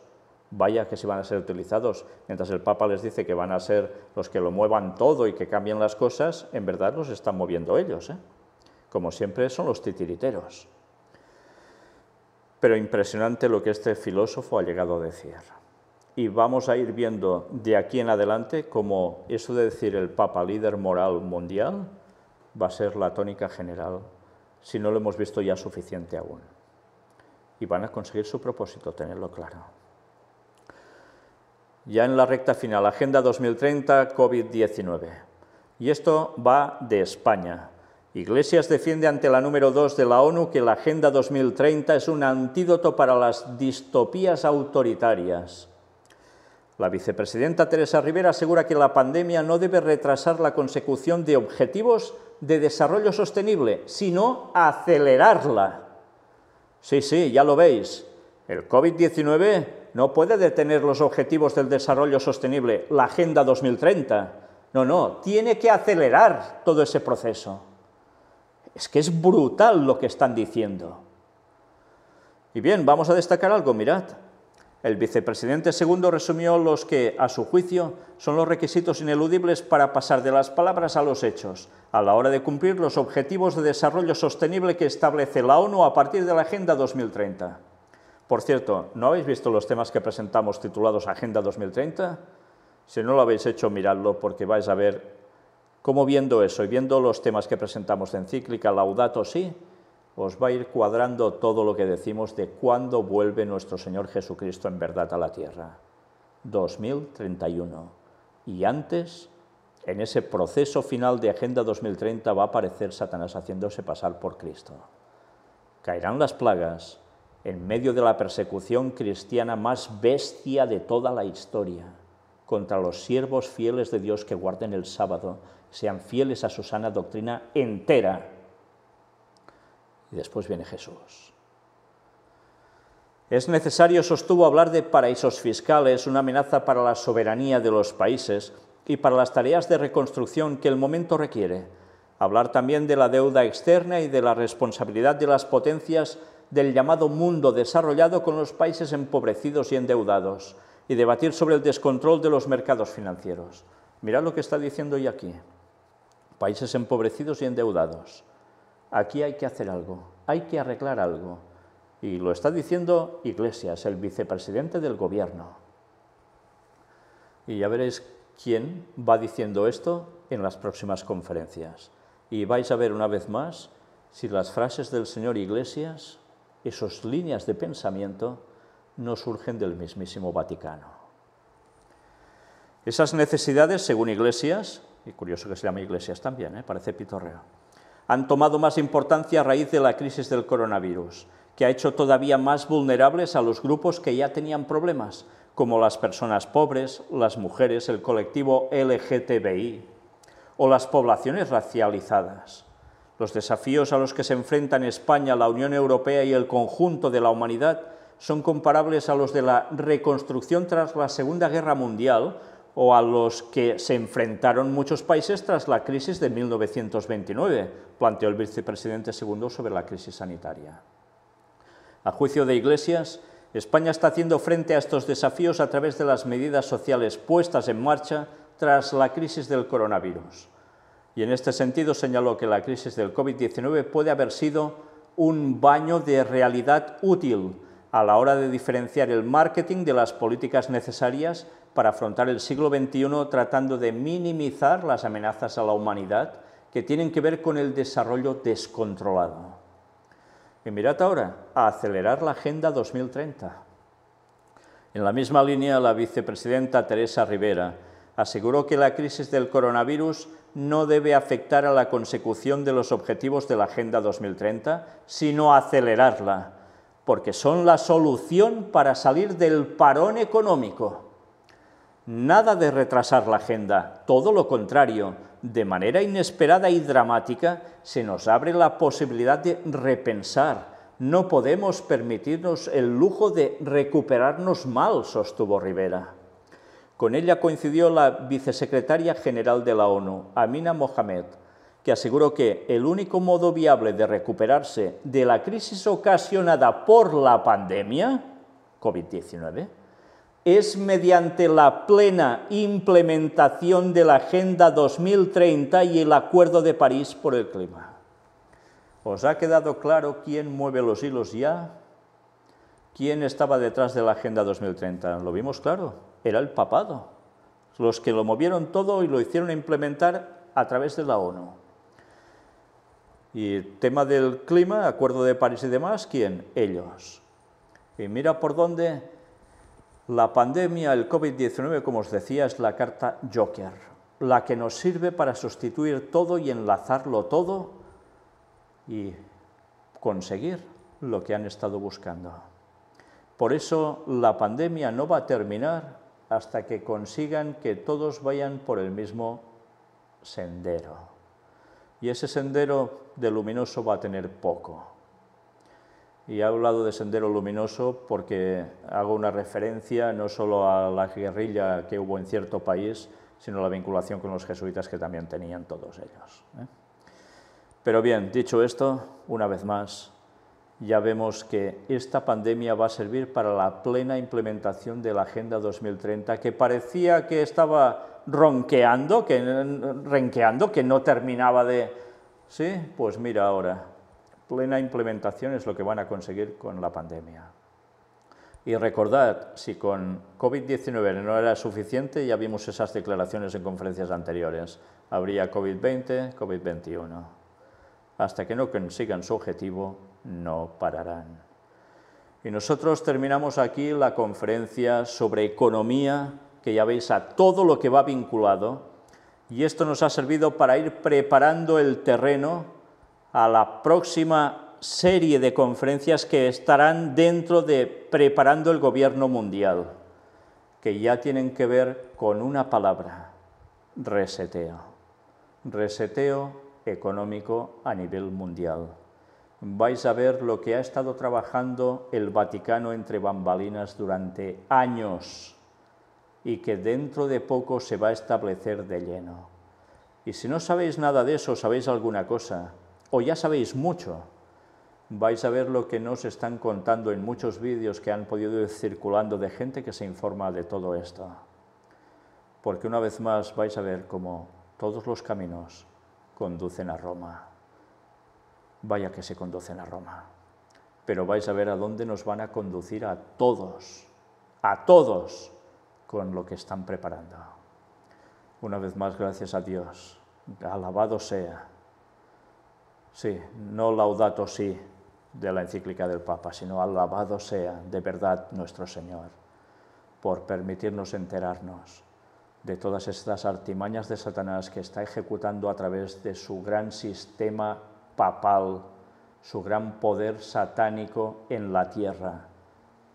Vaya que si van a ser utilizados, mientras el Papa les dice que van a ser los que lo muevan todo y que cambien las cosas, en verdad los están moviendo ellos. ¿eh? Como siempre son los titiriteros. Pero impresionante lo que este filósofo ha llegado a decir. Y vamos a ir viendo de aquí en adelante cómo eso de decir el Papa líder moral mundial va a ser la tónica general, si no lo hemos visto ya suficiente aún. Y van a conseguir su propósito, tenerlo claro. Ya en la recta final, Agenda 2030, COVID-19. Y esto va de España. Iglesias defiende ante la número 2 de la ONU que la Agenda 2030 es un antídoto para las distopías autoritarias. La vicepresidenta Teresa Rivera asegura que la pandemia no debe retrasar la consecución de objetivos de desarrollo sostenible, sino acelerarla. Sí, sí, ya lo veis. El COVID-19 no puede detener los objetivos del desarrollo sostenible, la Agenda 2030. No, no, tiene que acelerar todo ese proceso. Es que es brutal lo que están diciendo. Y bien, vamos a destacar algo, mirad. El vicepresidente segundo resumió los que, a su juicio, son los requisitos ineludibles para pasar de las palabras a los hechos, a la hora de cumplir los objetivos de desarrollo sostenible que establece la ONU a partir de la Agenda 2030. Por cierto, ¿no habéis visto los temas que presentamos titulados Agenda 2030? Si no lo habéis hecho, miradlo porque vais a ver cómo viendo eso y viendo los temas que presentamos de encíclica Laudato sí, os va a ir cuadrando todo lo que decimos de cuándo vuelve nuestro Señor Jesucristo en verdad a la tierra. 2031. Y antes, en ese proceso final de Agenda 2030 va a aparecer Satanás haciéndose pasar por Cristo. Caerán las plagas en medio de la persecución cristiana más bestia de toda la historia contra los siervos fieles de Dios que guarden el sábado sean fieles a su sana doctrina entera. Y después viene Jesús. Es necesario, sostuvo, hablar de paraísos fiscales, una amenaza para la soberanía de los países y para las tareas de reconstrucción que el momento requiere. Hablar también de la deuda externa y de la responsabilidad de las potencias del llamado mundo desarrollado con los países empobrecidos y endeudados, y debatir sobre el descontrol de los mercados financieros. Mirad lo que está diciendo hoy aquí países empobrecidos y endeudados. Aquí hay que hacer algo, hay que arreglar algo. Y lo está diciendo Iglesias, el vicepresidente del gobierno. Y ya veréis quién va diciendo esto en las próximas conferencias. Y vais a ver una vez más si las frases del señor Iglesias, esas líneas de pensamiento, no surgen del mismísimo Vaticano. Esas necesidades, según Iglesias, curioso que se llama iglesias también, ¿eh? parece pitorreo. Han tomado más importancia a raíz de la crisis del coronavirus, que ha hecho todavía más vulnerables a los grupos que ya tenían problemas, como las personas pobres, las mujeres, el colectivo LGTBI o las poblaciones racializadas. Los desafíos a los que se enfrentan España, la Unión Europea y el conjunto de la humanidad son comparables a los de la reconstrucción tras la Segunda Guerra Mundial o a los que se enfrentaron muchos países tras la crisis de 1929, planteó el vicepresidente segundo sobre la crisis sanitaria. A juicio de Iglesias, España está haciendo frente a estos desafíos a través de las medidas sociales puestas en marcha tras la crisis del coronavirus. Y en este sentido señaló que la crisis del COVID-19 puede haber sido un baño de realidad útil a la hora de diferenciar el marketing de las políticas necesarias para afrontar el siglo XXI tratando de minimizar las amenazas a la humanidad que tienen que ver con el desarrollo descontrolado. Y mirad ahora, a acelerar la Agenda 2030. En la misma línea, la vicepresidenta Teresa Rivera aseguró que la crisis del coronavirus no debe afectar a la consecución de los objetivos de la Agenda 2030, sino acelerarla, porque son la solución para salir del parón económico Nada de retrasar la agenda, todo lo contrario, de manera inesperada y dramática se nos abre la posibilidad de repensar. No podemos permitirnos el lujo de recuperarnos mal, sostuvo Rivera. Con ella coincidió la vicesecretaria general de la ONU, Amina Mohamed, que aseguró que el único modo viable de recuperarse de la crisis ocasionada por la pandemia, COVID-19, es mediante la plena implementación de la Agenda 2030 y el Acuerdo de París por el Clima. ¿Os ha quedado claro quién mueve los hilos ya? ¿Quién estaba detrás de la Agenda 2030? Lo vimos claro, era el papado, los que lo movieron todo y lo hicieron implementar a través de la ONU. Y el tema del clima, Acuerdo de París y demás, ¿quién? Ellos. Y mira por dónde la pandemia, el COVID-19, como os decía, es la carta Joker, la que nos sirve para sustituir todo y enlazarlo todo y conseguir lo que han estado buscando. Por eso la pandemia no va a terminar hasta que consigan que todos vayan por el mismo sendero. Y ese sendero de luminoso va a tener poco y he hablado de Sendero Luminoso porque hago una referencia no solo a la guerrilla que hubo en cierto país, sino la vinculación con los jesuitas que también tenían todos ellos. ¿eh? Pero bien, dicho esto, una vez más, ya vemos que esta pandemia va a servir para la plena implementación de la Agenda 2030, que parecía que estaba ronqueando, que, renqueando, que no terminaba de... Sí, pues mira ahora, plena implementación es lo que van a conseguir con la pandemia. Y recordad, si con COVID-19 no era suficiente, ya vimos esas declaraciones en conferencias anteriores. Habría COVID-20, COVID-21. Hasta que no consigan su objetivo, no pararán. Y nosotros terminamos aquí la conferencia sobre economía, que ya veis a todo lo que va vinculado. Y esto nos ha servido para ir preparando el terreno a la próxima serie de conferencias que estarán dentro de Preparando el Gobierno Mundial, que ya tienen que ver con una palabra, reseteo. Reseteo económico a nivel mundial. Vais a ver lo que ha estado trabajando el Vaticano entre bambalinas durante años y que dentro de poco se va a establecer de lleno. Y si no sabéis nada de eso, sabéis alguna cosa, o ya sabéis mucho, vais a ver lo que nos están contando en muchos vídeos que han podido ir circulando de gente que se informa de todo esto. Porque una vez más vais a ver cómo todos los caminos conducen a Roma. Vaya que se conducen a Roma. Pero vais a ver a dónde nos van a conducir a todos, a todos, con lo que están preparando. Una vez más, gracias a Dios. Alabado sea. Sí, no laudato sí de la encíclica del Papa, sino alabado sea de verdad nuestro Señor por permitirnos enterarnos de todas estas artimañas de Satanás que está ejecutando a través de su gran sistema papal, su gran poder satánico en la tierra,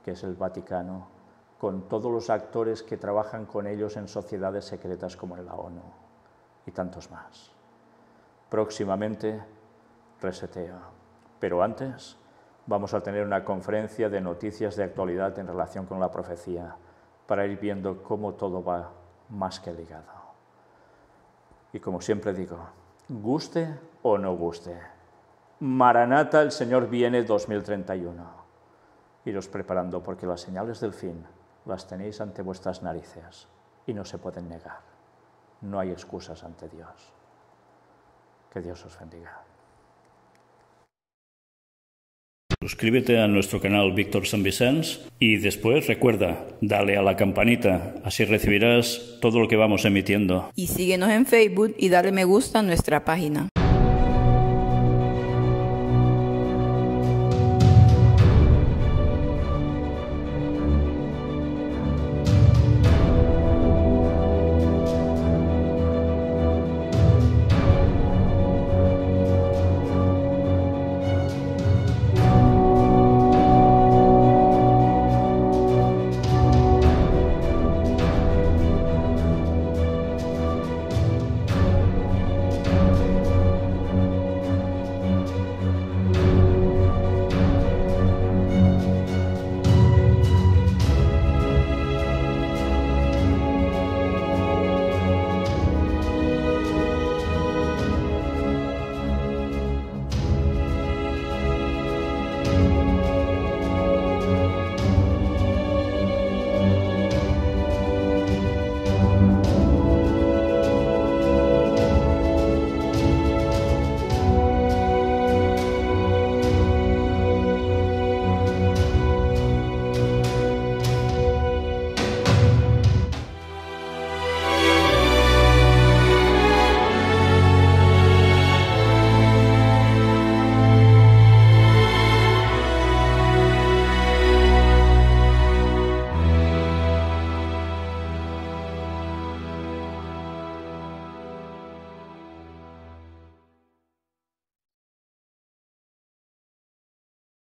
que es el Vaticano, con todos los actores que trabajan con ellos en sociedades secretas como en la ONU y tantos más. Próximamente reseteo. Pero antes vamos a tener una conferencia de noticias de actualidad en relación con la profecía, para ir viendo cómo todo va más que ligado. Y como siempre digo, guste o no guste, Maranata, el Señor viene 2031. Iros preparando porque las señales del fin las tenéis ante vuestras narices y no se pueden negar. No hay excusas ante Dios. Que Dios os bendiga. Suscríbete a nuestro canal Víctor San Vicens y después recuerda, dale a la campanita, así recibirás todo lo que vamos emitiendo. Y síguenos en Facebook y dale me gusta a nuestra página.